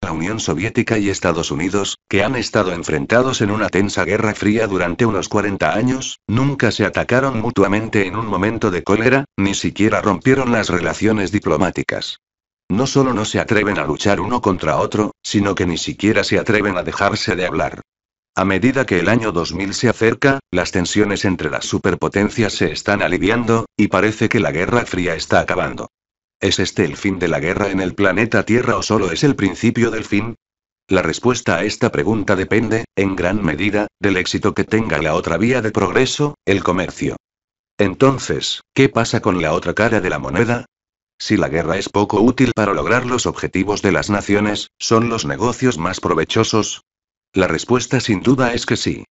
la Unión Soviética y Estados Unidos, que han estado enfrentados en una tensa guerra fría durante unos 40 años, nunca se atacaron mutuamente en un momento de cólera, ni siquiera rompieron las relaciones diplomáticas. No solo no se atreven a luchar uno contra otro, sino que ni siquiera se atreven a dejarse de hablar. A medida que el año 2000 se acerca, las tensiones entre las superpotencias se están aliviando, y parece que la Guerra Fría está acabando. ¿Es este el fin de la guerra en el planeta Tierra o solo es el principio del fin? La respuesta a esta pregunta depende, en gran medida, del éxito que tenga la otra vía de progreso, el comercio. Entonces, ¿qué pasa con la otra cara de la moneda? Si la guerra es poco útil para lograr los objetivos de las naciones, ¿son los negocios más provechosos? La respuesta sin duda es que sí.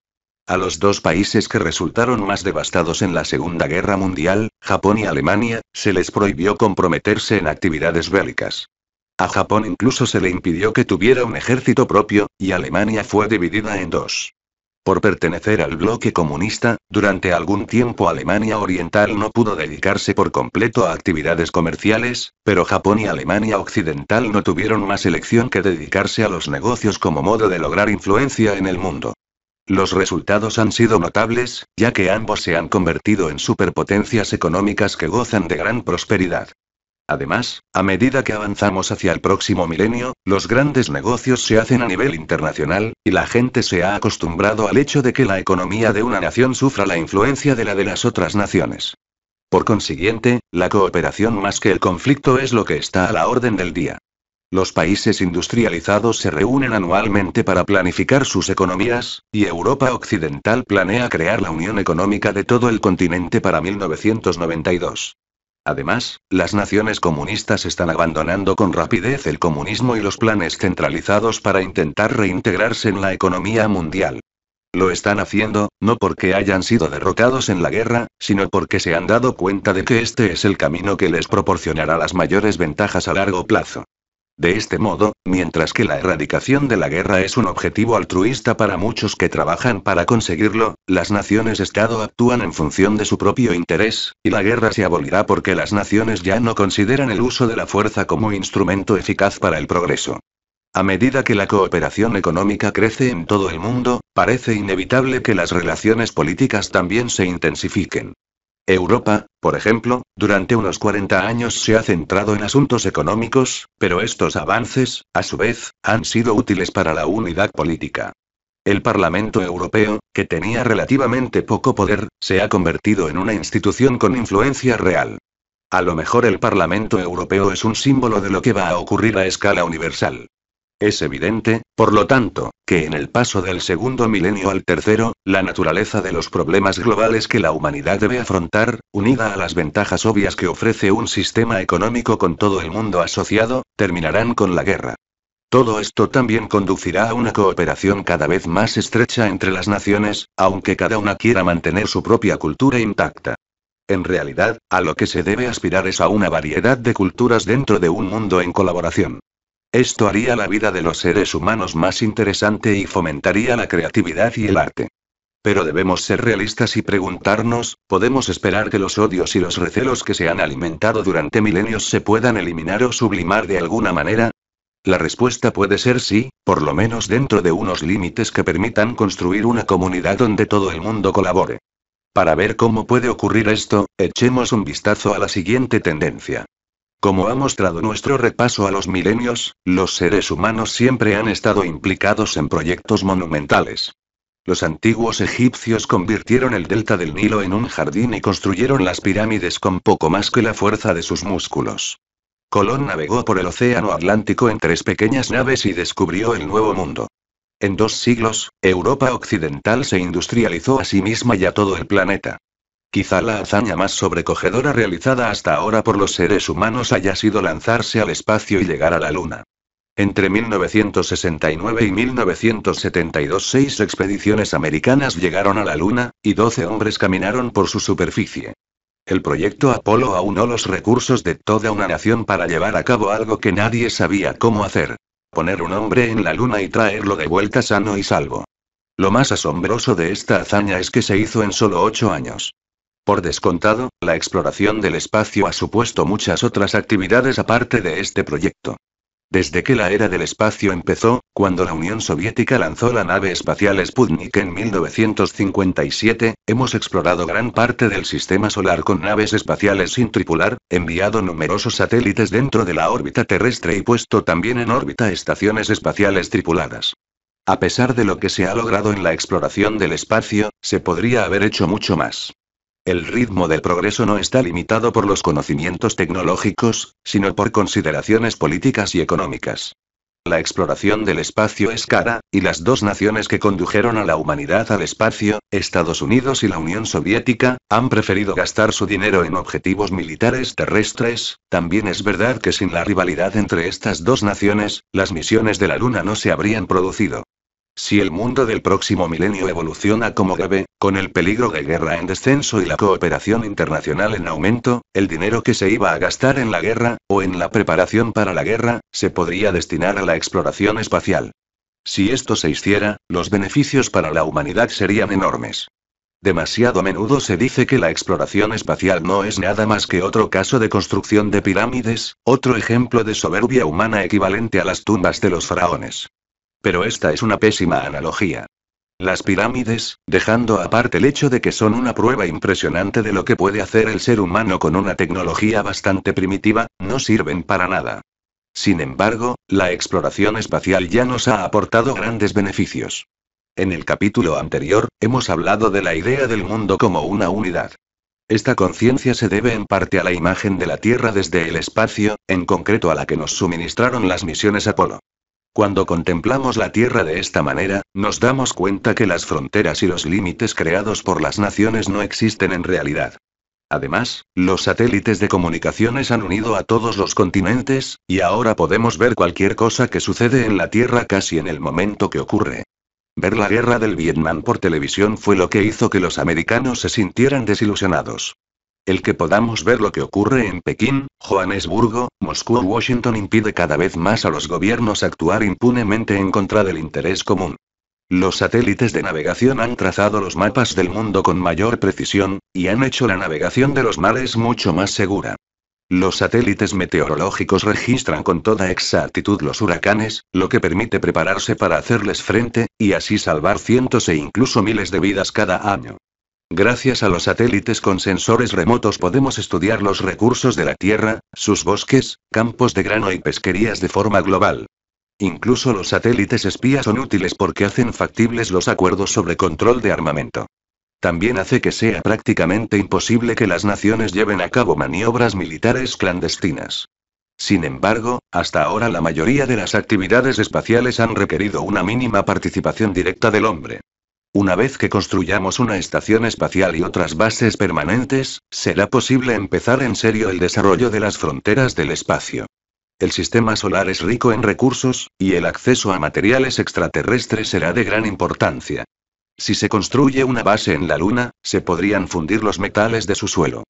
A los dos países que resultaron más devastados en la Segunda Guerra Mundial, Japón y Alemania, se les prohibió comprometerse en actividades bélicas. A Japón incluso se le impidió que tuviera un ejército propio, y Alemania fue dividida en dos. Por pertenecer al bloque comunista, durante algún tiempo Alemania Oriental no pudo dedicarse por completo a actividades comerciales, pero Japón y Alemania Occidental no tuvieron más elección que dedicarse a los negocios como modo de lograr influencia en el mundo. Los resultados han sido notables, ya que ambos se han convertido en superpotencias económicas que gozan de gran prosperidad. Además, a medida que avanzamos hacia el próximo milenio, los grandes negocios se hacen a nivel internacional, y la gente se ha acostumbrado al hecho de que la economía de una nación sufra la influencia de la de las otras naciones. Por consiguiente, la cooperación más que el conflicto es lo que está a la orden del día. Los países industrializados se reúnen anualmente para planificar sus economías, y Europa Occidental planea crear la Unión Económica de todo el continente para 1992. Además, las naciones comunistas están abandonando con rapidez el comunismo y los planes centralizados para intentar reintegrarse en la economía mundial. Lo están haciendo, no porque hayan sido derrotados en la guerra, sino porque se han dado cuenta de que este es el camino que les proporcionará las mayores ventajas a largo plazo. De este modo, mientras que la erradicación de la guerra es un objetivo altruista para muchos que trabajan para conseguirlo, las naciones-estado actúan en función de su propio interés, y la guerra se abolirá porque las naciones ya no consideran el uso de la fuerza como instrumento eficaz para el progreso. A medida que la cooperación económica crece en todo el mundo, parece inevitable que las relaciones políticas también se intensifiquen. Europa, por ejemplo, durante unos 40 años se ha centrado en asuntos económicos, pero estos avances, a su vez, han sido útiles para la unidad política. El Parlamento Europeo, que tenía relativamente poco poder, se ha convertido en una institución con influencia real. A lo mejor el Parlamento Europeo es un símbolo de lo que va a ocurrir a escala universal. Es evidente, por lo tanto, que en el paso del segundo milenio al tercero, la naturaleza de los problemas globales que la humanidad debe afrontar, unida a las ventajas obvias que ofrece un sistema económico con todo el mundo asociado, terminarán con la guerra. Todo esto también conducirá a una cooperación cada vez más estrecha entre las naciones, aunque cada una quiera mantener su propia cultura intacta. En realidad, a lo que se debe aspirar es a una variedad de culturas dentro de un mundo en colaboración. Esto haría la vida de los seres humanos más interesante y fomentaría la creatividad y el arte. Pero debemos ser realistas y preguntarnos, ¿podemos esperar que los odios y los recelos que se han alimentado durante milenios se puedan eliminar o sublimar de alguna manera? La respuesta puede ser sí, por lo menos dentro de unos límites que permitan construir una comunidad donde todo el mundo colabore. Para ver cómo puede ocurrir esto, echemos un vistazo a la siguiente tendencia. Como ha mostrado nuestro repaso a los milenios, los seres humanos siempre han estado implicados en proyectos monumentales. Los antiguos egipcios convirtieron el delta del Nilo en un jardín y construyeron las pirámides con poco más que la fuerza de sus músculos. Colón navegó por el Océano Atlántico en tres pequeñas naves y descubrió el Nuevo Mundo. En dos siglos, Europa Occidental se industrializó a sí misma y a todo el planeta. Quizá la hazaña más sobrecogedora realizada hasta ahora por los seres humanos haya sido lanzarse al espacio y llegar a la Luna. Entre 1969 y 1972 seis expediciones americanas llegaron a la Luna, y 12 hombres caminaron por su superficie. El proyecto Apolo aunó los recursos de toda una nación para llevar a cabo algo que nadie sabía cómo hacer. Poner un hombre en la Luna y traerlo de vuelta sano y salvo. Lo más asombroso de esta hazaña es que se hizo en solo ocho años. Por descontado, la exploración del espacio ha supuesto muchas otras actividades aparte de este proyecto. Desde que la era del espacio empezó, cuando la Unión Soviética lanzó la nave espacial Sputnik en 1957, hemos explorado gran parte del sistema solar con naves espaciales sin tripular, enviado numerosos satélites dentro de la órbita terrestre y puesto también en órbita estaciones espaciales tripuladas. A pesar de lo que se ha logrado en la exploración del espacio, se podría haber hecho mucho más. El ritmo del progreso no está limitado por los conocimientos tecnológicos, sino por consideraciones políticas y económicas. La exploración del espacio es cara, y las dos naciones que condujeron a la humanidad al espacio, Estados Unidos y la Unión Soviética, han preferido gastar su dinero en objetivos militares terrestres. También es verdad que sin la rivalidad entre estas dos naciones, las misiones de la Luna no se habrían producido. Si el mundo del próximo milenio evoluciona como debe, con el peligro de guerra en descenso y la cooperación internacional en aumento, el dinero que se iba a gastar en la guerra, o en la preparación para la guerra, se podría destinar a la exploración espacial. Si esto se hiciera, los beneficios para la humanidad serían enormes. Demasiado a menudo se dice que la exploración espacial no es nada más que otro caso de construcción de pirámides, otro ejemplo de soberbia humana equivalente a las tumbas de los faraones. Pero esta es una pésima analogía. Las pirámides, dejando aparte el hecho de que son una prueba impresionante de lo que puede hacer el ser humano con una tecnología bastante primitiva, no sirven para nada. Sin embargo, la exploración espacial ya nos ha aportado grandes beneficios. En el capítulo anterior, hemos hablado de la idea del mundo como una unidad. Esta conciencia se debe en parte a la imagen de la Tierra desde el espacio, en concreto a la que nos suministraron las misiones Apolo. Cuando contemplamos la Tierra de esta manera, nos damos cuenta que las fronteras y los límites creados por las naciones no existen en realidad. Además, los satélites de comunicaciones han unido a todos los continentes, y ahora podemos ver cualquier cosa que sucede en la Tierra casi en el momento que ocurre. Ver la guerra del Vietnam por televisión fue lo que hizo que los americanos se sintieran desilusionados. El que podamos ver lo que ocurre en Pekín, Johannesburgo, Moscú o Washington impide cada vez más a los gobiernos actuar impunemente en contra del interés común. Los satélites de navegación han trazado los mapas del mundo con mayor precisión, y han hecho la navegación de los mares mucho más segura. Los satélites meteorológicos registran con toda exactitud los huracanes, lo que permite prepararse para hacerles frente, y así salvar cientos e incluso miles de vidas cada año. Gracias a los satélites con sensores remotos podemos estudiar los recursos de la Tierra, sus bosques, campos de grano y pesquerías de forma global. Incluso los satélites espías son útiles porque hacen factibles los acuerdos sobre control de armamento. También hace que sea prácticamente imposible que las naciones lleven a cabo maniobras militares clandestinas. Sin embargo, hasta ahora la mayoría de las actividades espaciales han requerido una mínima participación directa del hombre. Una vez que construyamos una estación espacial y otras bases permanentes, será posible empezar en serio el desarrollo de las fronteras del espacio. El sistema solar es rico en recursos, y el acceso a materiales extraterrestres será de gran importancia. Si se construye una base en la Luna, se podrían fundir los metales de su suelo.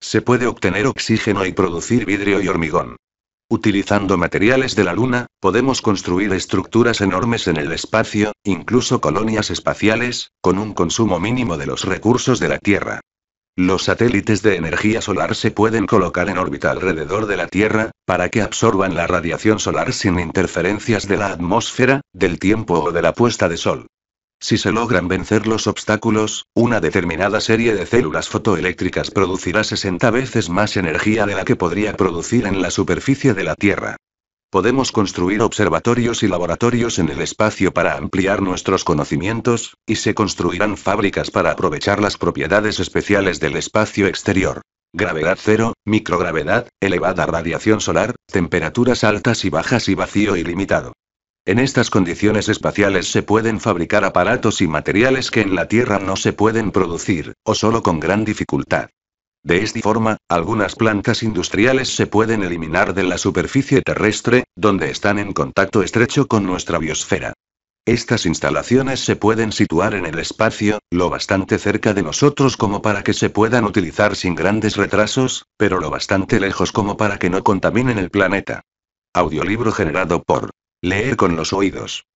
Se puede obtener oxígeno y producir vidrio y hormigón. Utilizando materiales de la Luna, podemos construir estructuras enormes en el espacio, incluso colonias espaciales, con un consumo mínimo de los recursos de la Tierra. Los satélites de energía solar se pueden colocar en órbita alrededor de la Tierra, para que absorban la radiación solar sin interferencias de la atmósfera, del tiempo o de la puesta de sol. Si se logran vencer los obstáculos, una determinada serie de células fotoeléctricas producirá 60 veces más energía de la que podría producir en la superficie de la Tierra. Podemos construir observatorios y laboratorios en el espacio para ampliar nuestros conocimientos, y se construirán fábricas para aprovechar las propiedades especiales del espacio exterior. Gravedad cero, microgravedad, elevada radiación solar, temperaturas altas y bajas y vacío ilimitado. En estas condiciones espaciales se pueden fabricar aparatos y materiales que en la Tierra no se pueden producir, o solo con gran dificultad. De esta forma, algunas plantas industriales se pueden eliminar de la superficie terrestre, donde están en contacto estrecho con nuestra biosfera. Estas instalaciones se pueden situar en el espacio, lo bastante cerca de nosotros como para que se puedan utilizar sin grandes retrasos, pero lo bastante lejos como para que no contaminen el planeta. Audiolibro generado por Leer con los oídos.